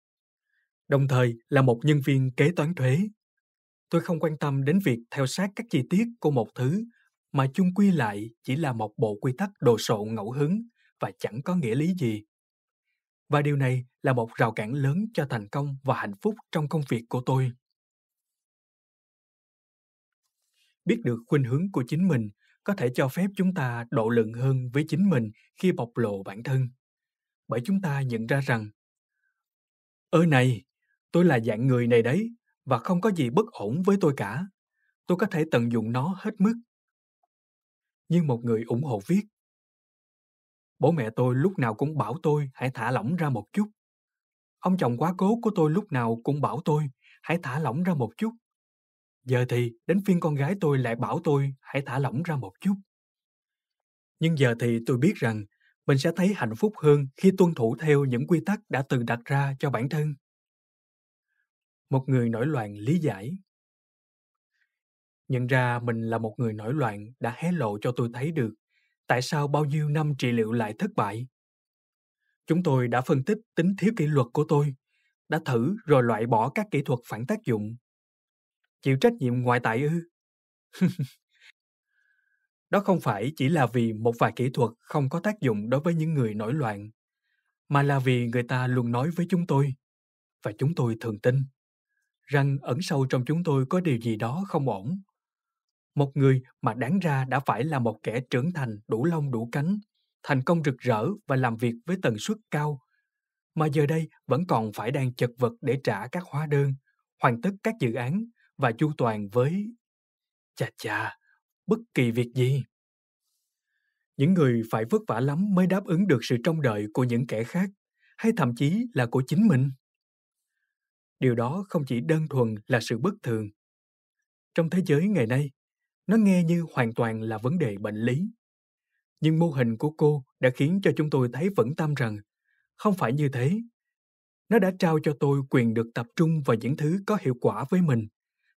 đồng thời là một nhân viên kế toán thuế tôi không quan tâm đến việc theo sát các chi tiết của một thứ mà chung quy lại chỉ là một bộ quy tắc đồ sộ ngẫu hứng và chẳng có nghĩa lý gì và điều này là một rào cản lớn cho thành công và hạnh phúc trong công việc của tôi biết được khuynh hướng của chính mình có thể cho phép chúng ta độ lượng hơn với chính mình khi bộc lộ bản thân bởi chúng ta nhận ra rằng ơ này tôi là dạng người này đấy và không có gì bất ổn với tôi cả tôi có thể tận dụng nó hết mức như một người ủng hộ viết Bố mẹ tôi lúc nào cũng bảo tôi hãy thả lỏng ra một chút. Ông chồng quá cố của tôi lúc nào cũng bảo tôi hãy thả lỏng ra một chút. Giờ thì đến phiên con gái tôi lại bảo tôi hãy thả lỏng ra một chút. Nhưng giờ thì tôi biết rằng mình sẽ thấy hạnh phúc hơn khi tuân thủ theo những quy tắc đã từng đặt ra cho bản thân. Một người nổi loạn lý giải Nhận ra mình là một người nổi loạn đã hé lộ cho tôi thấy được tại sao bao nhiêu năm trị liệu lại thất bại. Chúng tôi đã phân tích tính thiếu kỷ luật của tôi, đã thử rồi loại bỏ các kỹ thuật phản tác dụng. Chịu trách nhiệm ngoại tại ư? (laughs) Đó không phải chỉ là vì một vài kỹ thuật không có tác dụng đối với những người nổi loạn, mà là vì người ta luôn nói với chúng tôi, và chúng tôi thường tin, rằng ẩn sâu trong chúng tôi có điều gì đó không ổn một người mà đáng ra đã phải là một kẻ trưởng thành đủ lông đủ cánh, thành công rực rỡ và làm việc với tần suất cao, mà giờ đây vẫn còn phải đang chật vật để trả các hóa đơn, hoàn tất các dự án và chu toàn với... Chà chà, bất kỳ việc gì. Những người phải vất vả lắm mới đáp ứng được sự trông đợi của những kẻ khác, hay thậm chí là của chính mình. Điều đó không chỉ đơn thuần là sự bất thường. Trong thế giới ngày nay, nó nghe như hoàn toàn là vấn đề bệnh lý. Nhưng mô hình của cô đã khiến cho chúng tôi thấy vững tâm rằng không phải như thế. Nó đã trao cho tôi quyền được tập trung vào những thứ có hiệu quả với mình,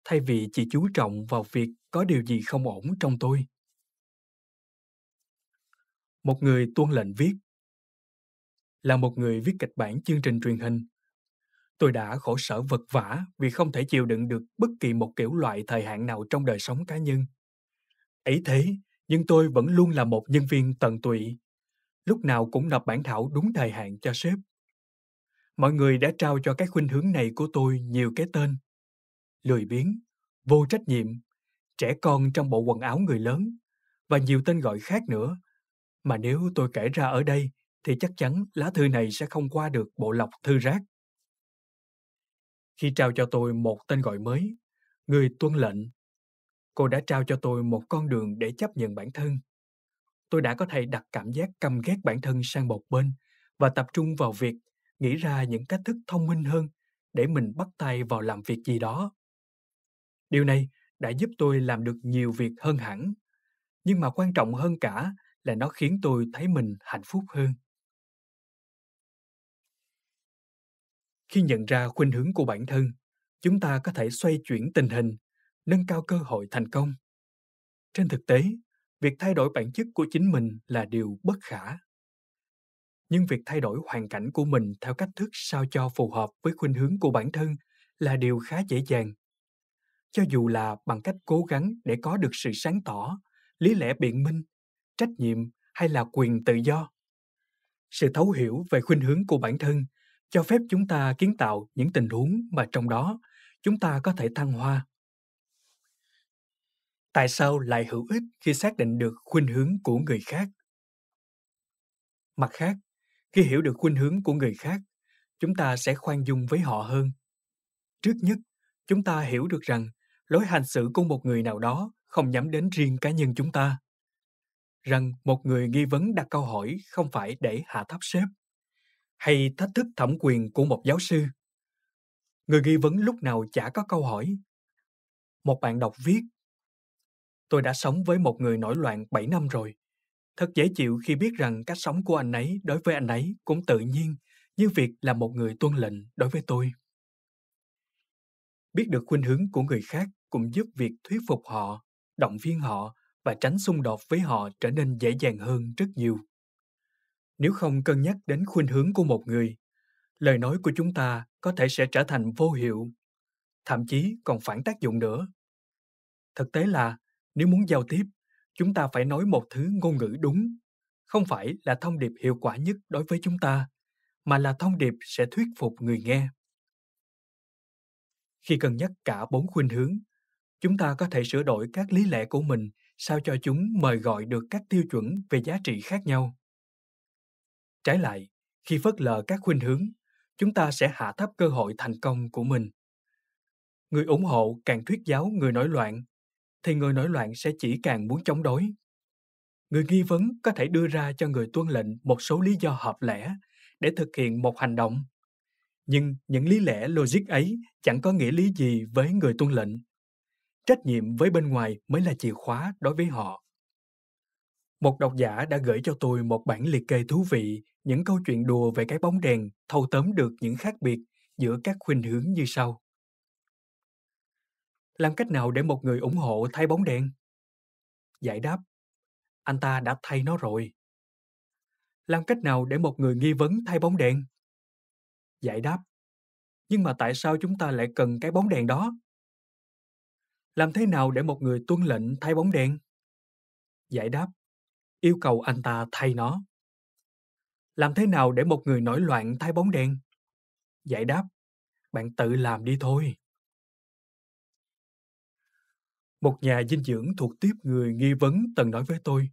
thay vì chỉ chú trọng vào việc có điều gì không ổn trong tôi. Một người tuân lệnh viết Là một người viết kịch bản chương trình truyền hình, tôi đã khổ sở vật vả vì không thể chịu đựng được bất kỳ một kiểu loại thời hạn nào trong đời sống cá nhân Ấy thế, nhưng tôi vẫn luôn là một nhân viên tận tụy, lúc nào cũng nộp bản thảo đúng thời hạn cho sếp. Mọi người đã trao cho cái khuynh hướng này của tôi nhiều cái tên. Lười biếng, vô trách nhiệm, trẻ con trong bộ quần áo người lớn và nhiều tên gọi khác nữa. Mà nếu tôi kể ra ở đây thì chắc chắn lá thư này sẽ không qua được bộ lọc thư rác. Khi trao cho tôi một tên gọi mới, người tuân lệnh cô đã trao cho tôi một con đường để chấp nhận bản thân. Tôi đã có thể đặt cảm giác căm ghét bản thân sang một bên và tập trung vào việc nghĩ ra những cách thức thông minh hơn để mình bắt tay vào làm việc gì đó. Điều này đã giúp tôi làm được nhiều việc hơn hẳn, nhưng mà quan trọng hơn cả là nó khiến tôi thấy mình hạnh phúc hơn. Khi nhận ra khuynh hướng của bản thân, chúng ta có thể xoay chuyển tình hình nâng cao cơ hội thành công trên thực tế việc thay đổi bản chất của chính mình là điều bất khả nhưng việc thay đổi hoàn cảnh của mình theo cách thức sao cho phù hợp với khuynh hướng của bản thân là điều khá dễ dàng cho dù là bằng cách cố gắng để có được sự sáng tỏ lý lẽ biện minh trách nhiệm hay là quyền tự do sự thấu hiểu về khuynh hướng của bản thân cho phép chúng ta kiến tạo những tình huống mà trong đó chúng ta có thể thăng hoa tại sao lại hữu ích khi xác định được khuynh hướng của người khác mặt khác khi hiểu được khuynh hướng của người khác chúng ta sẽ khoan dung với họ hơn trước nhất chúng ta hiểu được rằng lối hành xử của một người nào đó không nhắm đến riêng cá nhân chúng ta rằng một người nghi vấn đặt câu hỏi không phải để hạ thấp sếp hay thách thức thẩm quyền của một giáo sư người nghi vấn lúc nào chả có câu hỏi một bạn đọc viết tôi đã sống với một người nổi loạn 7 năm rồi. Thật dễ chịu khi biết rằng cách sống của anh ấy đối với anh ấy cũng tự nhiên như việc là một người tuân lệnh đối với tôi. Biết được khuynh hướng của người khác cũng giúp việc thuyết phục họ, động viên họ và tránh xung đột với họ trở nên dễ dàng hơn rất nhiều. Nếu không cân nhắc đến khuynh hướng của một người, lời nói của chúng ta có thể sẽ trở thành vô hiệu, thậm chí còn phản tác dụng nữa. Thực tế là nếu muốn giao tiếp, chúng ta phải nói một thứ ngôn ngữ đúng, không phải là thông điệp hiệu quả nhất đối với chúng ta, mà là thông điệp sẽ thuyết phục người nghe. Khi cân nhắc cả bốn khuynh hướng, chúng ta có thể sửa đổi các lý lẽ của mình sao cho chúng mời gọi được các tiêu chuẩn về giá trị khác nhau. Trái lại, khi phớt lờ các khuynh hướng, chúng ta sẽ hạ thấp cơ hội thành công của mình. Người ủng hộ càng thuyết giáo người nổi loạn thì người nổi loạn sẽ chỉ càng muốn chống đối. Người nghi vấn có thể đưa ra cho người tuân lệnh một số lý do hợp lẽ để thực hiện một hành động. Nhưng những lý lẽ logic ấy chẳng có nghĩa lý gì với người tuân lệnh. Trách nhiệm với bên ngoài mới là chìa khóa đối với họ. Một độc giả đã gửi cho tôi một bản liệt kê thú vị những câu chuyện đùa về cái bóng đèn thâu tóm được những khác biệt giữa các khuynh hướng như sau làm cách nào để một người ủng hộ thay bóng đèn giải đáp anh ta đã thay nó rồi làm cách nào để một người nghi vấn thay bóng đèn giải đáp nhưng mà tại sao chúng ta lại cần cái bóng đèn đó làm thế nào để một người tuân lệnh thay bóng đèn giải đáp yêu cầu anh ta thay nó làm thế nào để một người nổi loạn thay bóng đèn giải đáp bạn tự làm đi thôi một nhà dinh dưỡng thuộc tiếp người nghi vấn từng nói với tôi.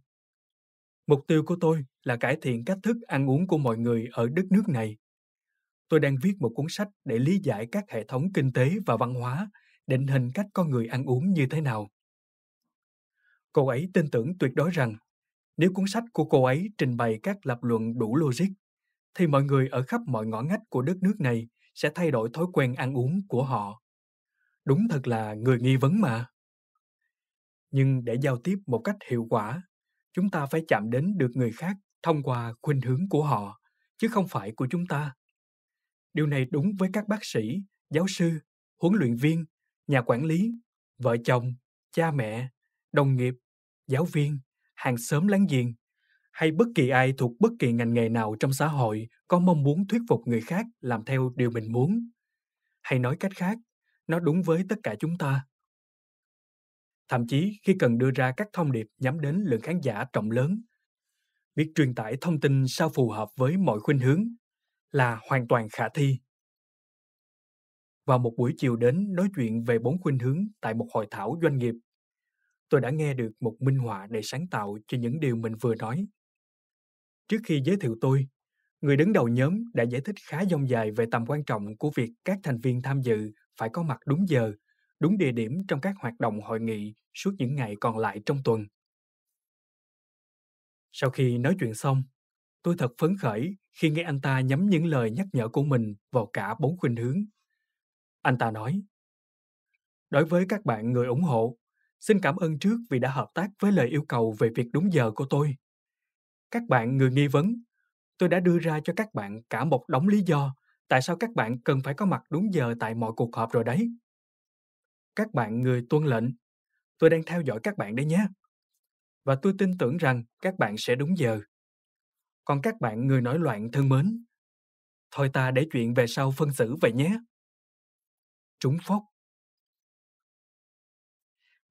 Mục tiêu của tôi là cải thiện cách thức ăn uống của mọi người ở đất nước này. Tôi đang viết một cuốn sách để lý giải các hệ thống kinh tế và văn hóa, định hình cách con người ăn uống như thế nào. Cô ấy tin tưởng tuyệt đối rằng nếu cuốn sách của cô ấy trình bày các lập luận đủ logic, thì mọi người ở khắp mọi ngõ ngách của đất nước này sẽ thay đổi thói quen ăn uống của họ. Đúng thật là người nghi vấn mà nhưng để giao tiếp một cách hiệu quả chúng ta phải chạm đến được người khác thông qua khuynh hướng của họ chứ không phải của chúng ta điều này đúng với các bác sĩ giáo sư huấn luyện viên nhà quản lý vợ chồng cha mẹ đồng nghiệp giáo viên hàng xóm láng giềng hay bất kỳ ai thuộc bất kỳ ngành nghề nào trong xã hội có mong muốn thuyết phục người khác làm theo điều mình muốn hay nói cách khác nó đúng với tất cả chúng ta thậm chí khi cần đưa ra các thông điệp nhắm đến lượng khán giả rộng lớn biết truyền tải thông tin sao phù hợp với mọi khuynh hướng là hoàn toàn khả thi vào một buổi chiều đến nói chuyện về bốn khuynh hướng tại một hội thảo doanh nghiệp tôi đã nghe được một minh họa đầy sáng tạo cho những điều mình vừa nói trước khi giới thiệu tôi người đứng đầu nhóm đã giải thích khá dông dài về tầm quan trọng của việc các thành viên tham dự phải có mặt đúng giờ đúng địa điểm trong các hoạt động hội nghị suốt những ngày còn lại trong tuần. Sau khi nói chuyện xong, tôi thật phấn khởi khi nghe anh ta nhắm những lời nhắc nhở của mình vào cả bốn khuynh hướng. Anh ta nói, Đối với các bạn người ủng hộ, xin cảm ơn trước vì đã hợp tác với lời yêu cầu về việc đúng giờ của tôi. Các bạn người nghi vấn, tôi đã đưa ra cho các bạn cả một đống lý do tại sao các bạn cần phải có mặt đúng giờ tại mọi cuộc họp rồi đấy các bạn người tuân lệnh. Tôi đang theo dõi các bạn đấy nhé. Và tôi tin tưởng rằng các bạn sẽ đúng giờ. Còn các bạn người nổi loạn thân mến, thôi ta để chuyện về sau phân xử vậy nhé. Trúng phóc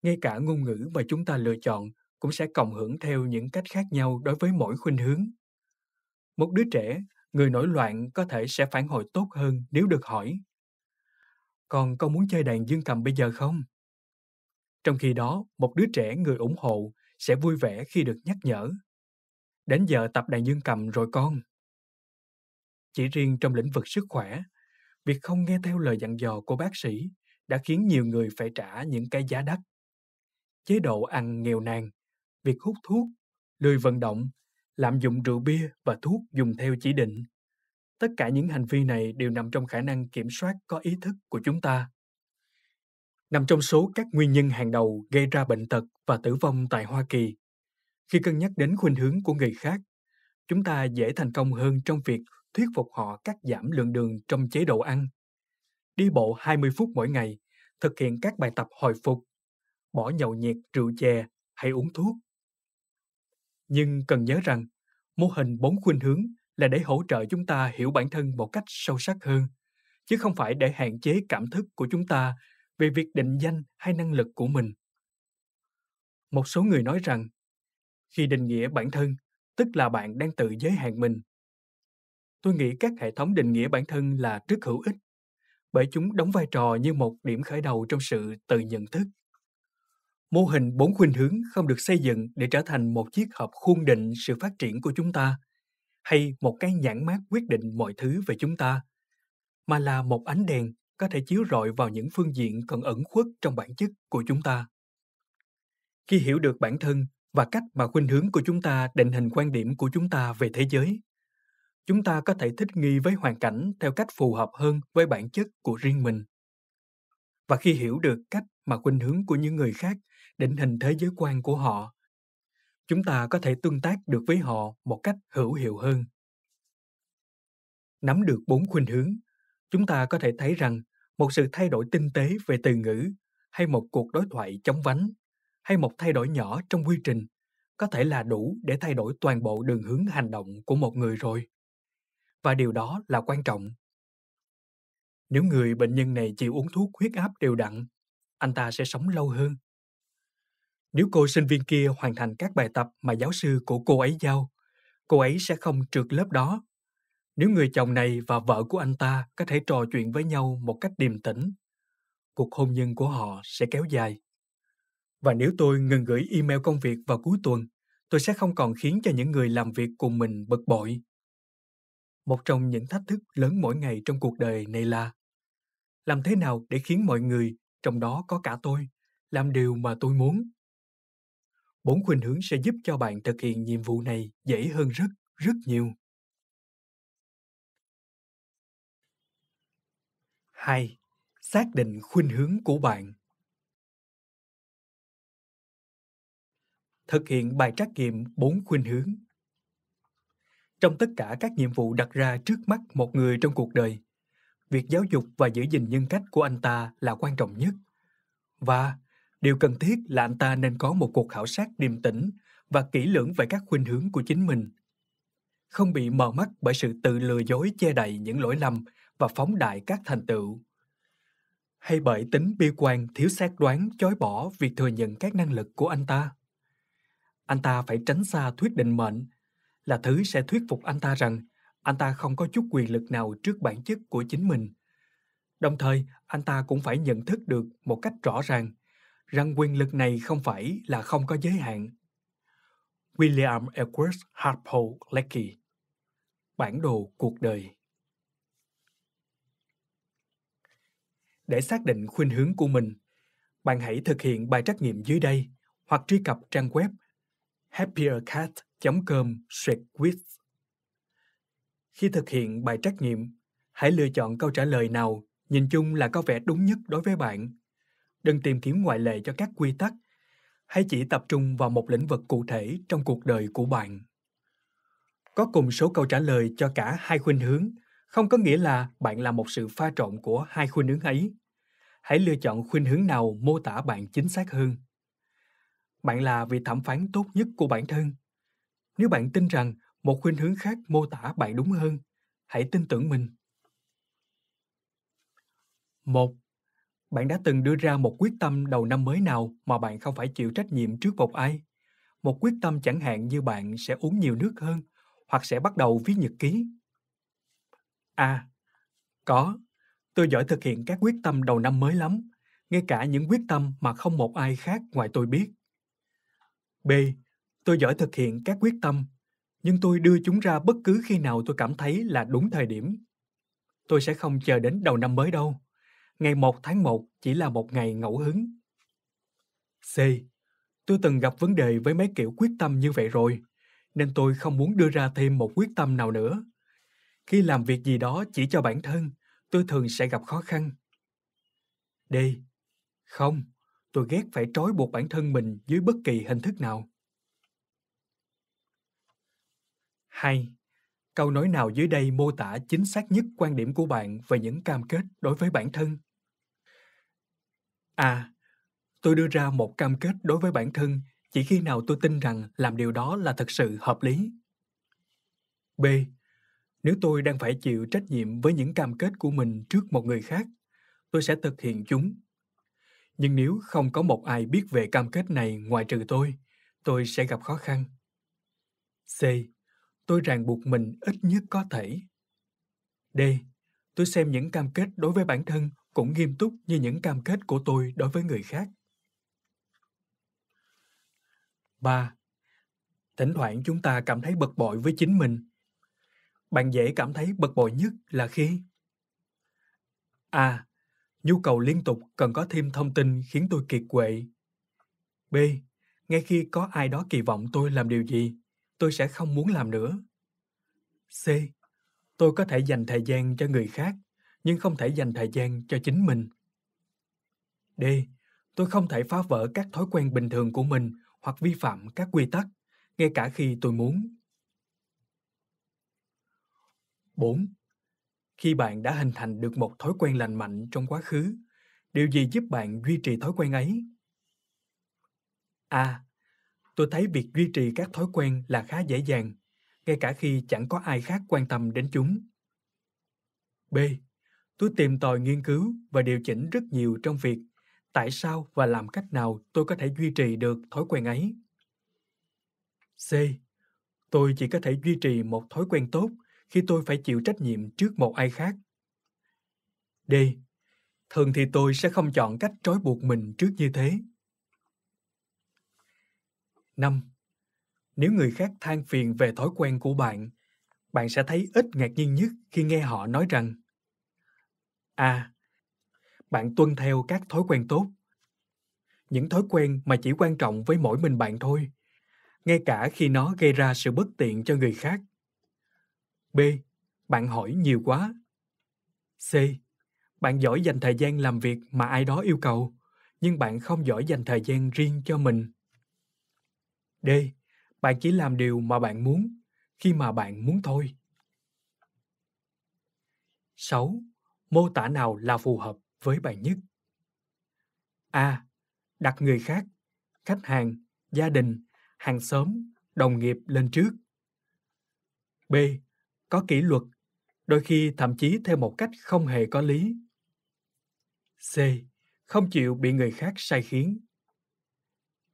Ngay cả ngôn ngữ mà chúng ta lựa chọn cũng sẽ cộng hưởng theo những cách khác nhau đối với mỗi khuynh hướng. Một đứa trẻ, người nổi loạn có thể sẽ phản hồi tốt hơn nếu được hỏi còn con muốn chơi đàn dương cầm bây giờ không? Trong khi đó, một đứa trẻ người ủng hộ sẽ vui vẻ khi được nhắc nhở. Đến giờ tập đàn dương cầm rồi con. Chỉ riêng trong lĩnh vực sức khỏe, việc không nghe theo lời dặn dò của bác sĩ đã khiến nhiều người phải trả những cái giá đắt. Chế độ ăn nghèo nàn, việc hút thuốc, lười vận động, lạm dụng rượu bia và thuốc dùng theo chỉ định tất cả những hành vi này đều nằm trong khả năng kiểm soát có ý thức của chúng ta nằm trong số các nguyên nhân hàng đầu gây ra bệnh tật và tử vong tại hoa kỳ khi cân nhắc đến khuynh hướng của người khác chúng ta dễ thành công hơn trong việc thuyết phục họ cắt giảm lượng đường trong chế độ ăn đi bộ 20 phút mỗi ngày thực hiện các bài tập hồi phục bỏ nhậu nhiệt rượu chè hay uống thuốc nhưng cần nhớ rằng mô hình bốn khuynh hướng là để hỗ trợ chúng ta hiểu bản thân một cách sâu sắc hơn chứ không phải để hạn chế cảm thức của chúng ta về việc định danh hay năng lực của mình một số người nói rằng khi định nghĩa bản thân tức là bạn đang tự giới hạn mình tôi nghĩ các hệ thống định nghĩa bản thân là rất hữu ích bởi chúng đóng vai trò như một điểm khởi đầu trong sự tự nhận thức mô hình bốn khuynh hướng không được xây dựng để trở thành một chiếc hộp khuôn định sự phát triển của chúng ta hay một cái nhãn mát quyết định mọi thứ về chúng ta, mà là một ánh đèn có thể chiếu rọi vào những phương diện còn ẩn khuất trong bản chất của chúng ta. Khi hiểu được bản thân và cách mà khuynh hướng của chúng ta định hình quan điểm của chúng ta về thế giới, chúng ta có thể thích nghi với hoàn cảnh theo cách phù hợp hơn với bản chất của riêng mình. Và khi hiểu được cách mà khuynh hướng của những người khác định hình thế giới quan của họ chúng ta có thể tương tác được với họ một cách hữu hiệu hơn nắm được bốn khuynh hướng chúng ta có thể thấy rằng một sự thay đổi tinh tế về từ ngữ hay một cuộc đối thoại chống vánh hay một thay đổi nhỏ trong quy trình có thể là đủ để thay đổi toàn bộ đường hướng hành động của một người rồi và điều đó là quan trọng nếu người bệnh nhân này chịu uống thuốc huyết áp đều đặn anh ta sẽ sống lâu hơn nếu cô sinh viên kia hoàn thành các bài tập mà giáo sư của cô ấy giao, cô ấy sẽ không trượt lớp đó. Nếu người chồng này và vợ của anh ta có thể trò chuyện với nhau một cách điềm tĩnh, cuộc hôn nhân của họ sẽ kéo dài. Và nếu tôi ngừng gửi email công việc vào cuối tuần, tôi sẽ không còn khiến cho những người làm việc cùng mình bực bội. Một trong những thách thức lớn mỗi ngày trong cuộc đời này là làm thế nào để khiến mọi người, trong đó có cả tôi, làm điều mà tôi muốn bốn khuynh hướng sẽ giúp cho bạn thực hiện nhiệm vụ này dễ hơn rất, rất nhiều. 2. Xác định khuynh hướng của bạn. Thực hiện bài trắc nghiệm bốn khuynh hướng. Trong tất cả các nhiệm vụ đặt ra trước mắt một người trong cuộc đời, việc giáo dục và giữ gìn nhân cách của anh ta là quan trọng nhất. Và Điều cần thiết là anh ta nên có một cuộc khảo sát điềm tĩnh và kỹ lưỡng về các khuynh hướng của chính mình. Không bị mờ mắt bởi sự tự lừa dối che đậy những lỗi lầm và phóng đại các thành tựu. Hay bởi tính bi quan thiếu xác đoán chối bỏ việc thừa nhận các năng lực của anh ta. Anh ta phải tránh xa thuyết định mệnh là thứ sẽ thuyết phục anh ta rằng anh ta không có chút quyền lực nào trước bản chất của chính mình. Đồng thời, anh ta cũng phải nhận thức được một cách rõ ràng rằng quyền lực này không phải là không có giới hạn. William Edwards Harpo Lecky Bản đồ cuộc đời Để xác định khuynh hướng của mình, bạn hãy thực hiện bài trắc nghiệm dưới đây hoặc truy cập trang web happiercat.com quiz. Khi thực hiện bài trắc nghiệm, hãy lựa chọn câu trả lời nào nhìn chung là có vẻ đúng nhất đối với bạn đừng tìm kiếm ngoại lệ cho các quy tắc hãy chỉ tập trung vào một lĩnh vực cụ thể trong cuộc đời của bạn có cùng số câu trả lời cho cả hai khuynh hướng không có nghĩa là bạn là một sự pha trộn của hai khuynh hướng ấy hãy lựa chọn khuynh hướng nào mô tả bạn chính xác hơn bạn là vị thẩm phán tốt nhất của bản thân nếu bạn tin rằng một khuynh hướng khác mô tả bạn đúng hơn hãy tin tưởng mình một bạn đã từng đưa ra một quyết tâm đầu năm mới nào mà bạn không phải chịu trách nhiệm trước một ai một quyết tâm chẳng hạn như bạn sẽ uống nhiều nước hơn hoặc sẽ bắt đầu viết nhật ký à có tôi giỏi thực hiện các quyết tâm đầu năm mới lắm ngay cả những quyết tâm mà không một ai khác ngoài tôi biết b tôi giỏi thực hiện các quyết tâm nhưng tôi đưa chúng ra bất cứ khi nào tôi cảm thấy là đúng thời điểm tôi sẽ không chờ đến đầu năm mới đâu ngày 1 tháng 1 chỉ là một ngày ngẫu hứng. C. Tôi từng gặp vấn đề với mấy kiểu quyết tâm như vậy rồi, nên tôi không muốn đưa ra thêm một quyết tâm nào nữa. Khi làm việc gì đó chỉ cho bản thân, tôi thường sẽ gặp khó khăn. D. Không, tôi ghét phải trói buộc bản thân mình dưới bất kỳ hình thức nào. 2. Câu nói nào dưới đây mô tả chính xác nhất quan điểm của bạn về những cam kết đối với bản thân? À, tôi đưa ra một cam kết đối với bản thân chỉ khi nào tôi tin rằng làm điều đó là thật sự hợp lý. B. Nếu tôi đang phải chịu trách nhiệm với những cam kết của mình trước một người khác, tôi sẽ thực hiện chúng. Nhưng nếu không có một ai biết về cam kết này ngoài trừ tôi, tôi sẽ gặp khó khăn. C. Tôi ràng buộc mình ít nhất có thể. D. Tôi xem những cam kết đối với bản thân cũng nghiêm túc như những cam kết của tôi đối với người khác. 3. Thỉnh thoảng chúng ta cảm thấy bực bội với chính mình. Bạn dễ cảm thấy bực bội nhất là khi A. Nhu cầu liên tục cần có thêm thông tin khiến tôi kiệt quệ. B. Ngay khi có ai đó kỳ vọng tôi làm điều gì, tôi sẽ không muốn làm nữa. C. Tôi có thể dành thời gian cho người khác nhưng không thể dành thời gian cho chính mình. D. Tôi không thể phá vỡ các thói quen bình thường của mình hoặc vi phạm các quy tắc, ngay cả khi tôi muốn. 4. Khi bạn đã hình thành được một thói quen lành mạnh trong quá khứ, điều gì giúp bạn duy trì thói quen ấy? A. Tôi thấy việc duy trì các thói quen là khá dễ dàng, ngay cả khi chẳng có ai khác quan tâm đến chúng. B tôi tìm tòi nghiên cứu và điều chỉnh rất nhiều trong việc tại sao và làm cách nào tôi có thể duy trì được thói quen ấy. C. Tôi chỉ có thể duy trì một thói quen tốt khi tôi phải chịu trách nhiệm trước một ai khác. D. Thường thì tôi sẽ không chọn cách trói buộc mình trước như thế. 5. Nếu người khác than phiền về thói quen của bạn, bạn sẽ thấy ít ngạc nhiên nhất khi nghe họ nói rằng A. Bạn tuân theo các thói quen tốt. Những thói quen mà chỉ quan trọng với mỗi mình bạn thôi, ngay cả khi nó gây ra sự bất tiện cho người khác. B. Bạn hỏi nhiều quá. C. Bạn giỏi dành thời gian làm việc mà ai đó yêu cầu, nhưng bạn không giỏi dành thời gian riêng cho mình. D. Bạn chỉ làm điều mà bạn muốn khi mà bạn muốn thôi. 6 mô tả nào là phù hợp với bạn nhất a đặt người khác khách hàng gia đình hàng xóm đồng nghiệp lên trước b có kỷ luật đôi khi thậm chí theo một cách không hề có lý c không chịu bị người khác sai khiến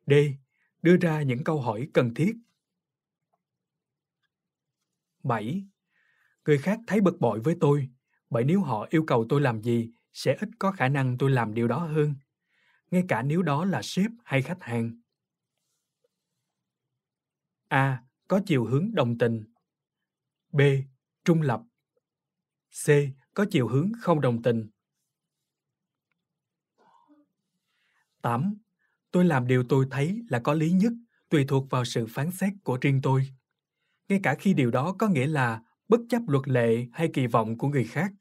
d đưa ra những câu hỏi cần thiết 7. Người khác thấy bực bội với tôi bởi nếu họ yêu cầu tôi làm gì sẽ ít có khả năng tôi làm điều đó hơn ngay cả nếu đó là sếp hay khách hàng a có chiều hướng đồng tình b trung lập c có chiều hướng không đồng tình 8. Tôi làm điều tôi thấy là có lý nhất, tùy thuộc vào sự phán xét của riêng tôi. Ngay cả khi điều đó có nghĩa là bất chấp luật lệ hay kỳ vọng của người khác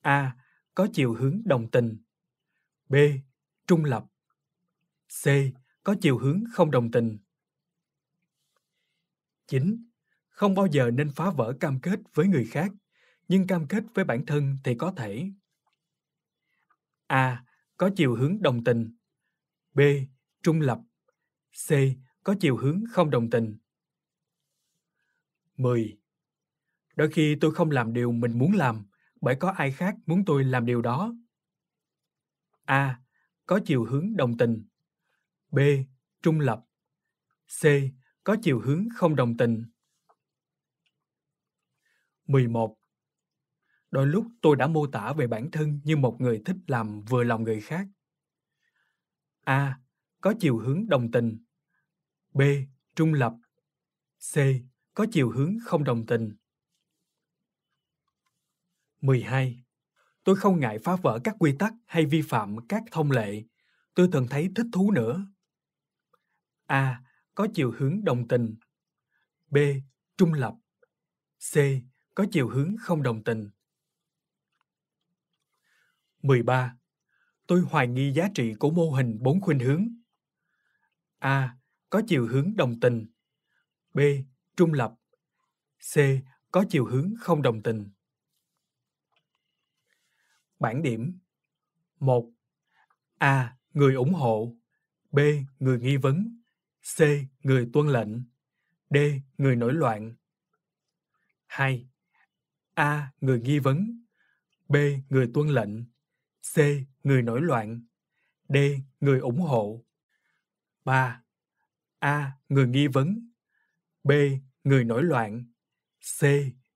a có chiều hướng đồng tình b trung lập c có chiều hướng không đồng tình 9. Không bao giờ nên phá vỡ cam kết với người khác, nhưng cam kết với bản thân thì có thể. A. Có chiều hướng đồng tình. B. Trung lập. C. Có chiều hướng không đồng tình. 10. Đôi khi tôi không làm điều mình muốn làm bởi có ai khác muốn tôi làm điều đó. A. Có chiều hướng đồng tình. B. Trung lập. C. Có chiều hướng không đồng tình. 11. Đôi lúc tôi đã mô tả về bản thân như một người thích làm vừa lòng người khác. A. Có chiều hướng đồng tình. B. Trung lập. C có chiều hướng không đồng tình. 12. Tôi không ngại phá vỡ các quy tắc hay vi phạm các thông lệ. Tôi thường thấy thích thú nữa. A. Có chiều hướng đồng tình. B. Trung lập. C. Có chiều hướng không đồng tình. 13. Tôi hoài nghi giá trị của mô hình bốn khuynh hướng. A. Có chiều hướng đồng tình. B trung lập. C. Có chiều hướng không đồng tình. Bản điểm 1. A. Người ủng hộ B. Người nghi vấn C. Người tuân lệnh D. Người nổi loạn 2. A. Người nghi vấn B. Người tuân lệnh C. Người nổi loạn D. Người ủng hộ 3. A. Người nghi vấn B người nổi loạn, C.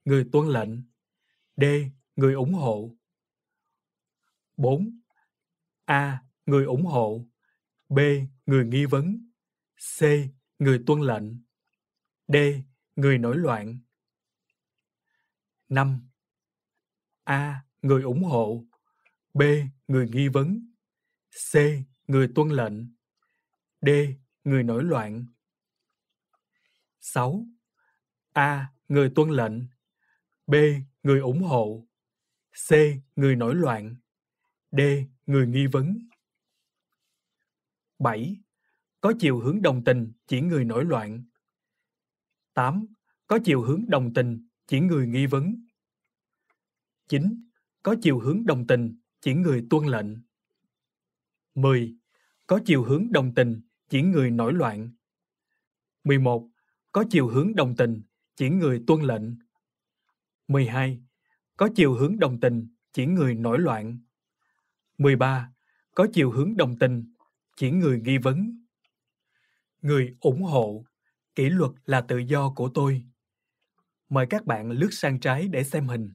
người tuân lệnh, D. người ủng hộ. 4. A. người ủng hộ, B. người nghi vấn, C. người tuân lệnh, D. người nổi loạn. 5. A. người ủng hộ, B. người nghi vấn, C. người tuân lệnh, D. người nổi loạn. 6. A. Người tuân lệnh B. Người ủng hộ C. Người nổi loạn D. Người nghi vấn 7. Có chiều hướng đồng tình chỉ người nổi loạn 8. Có chiều hướng đồng tình chỉ người nghi vấn 9. Có chiều hướng đồng tình chỉ người tuân lệnh 10. Có chiều hướng đồng tình chỉ người nổi loạn 11. Có chiều hướng đồng tình chỉ người tuân lệnh. 12. Có chiều hướng đồng tình, chỉ người nổi loạn. 13. Có chiều hướng đồng tình, chỉ người nghi vấn. Người ủng hộ, kỷ luật là tự do của tôi. Mời các bạn lướt sang trái để xem hình.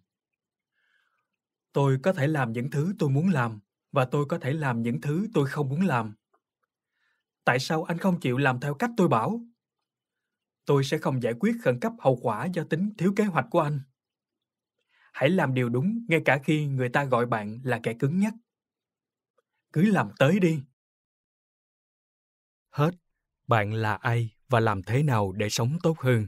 Tôi có thể làm những thứ tôi muốn làm và tôi có thể làm những thứ tôi không muốn làm. Tại sao anh không chịu làm theo cách tôi bảo? Tôi sẽ không giải quyết khẩn cấp hậu quả do tính thiếu kế hoạch của anh. Hãy làm điều đúng ngay cả khi người ta gọi bạn là kẻ cứng nhắc. Cứ làm tới đi. Hết, bạn là ai và làm thế nào để sống tốt hơn?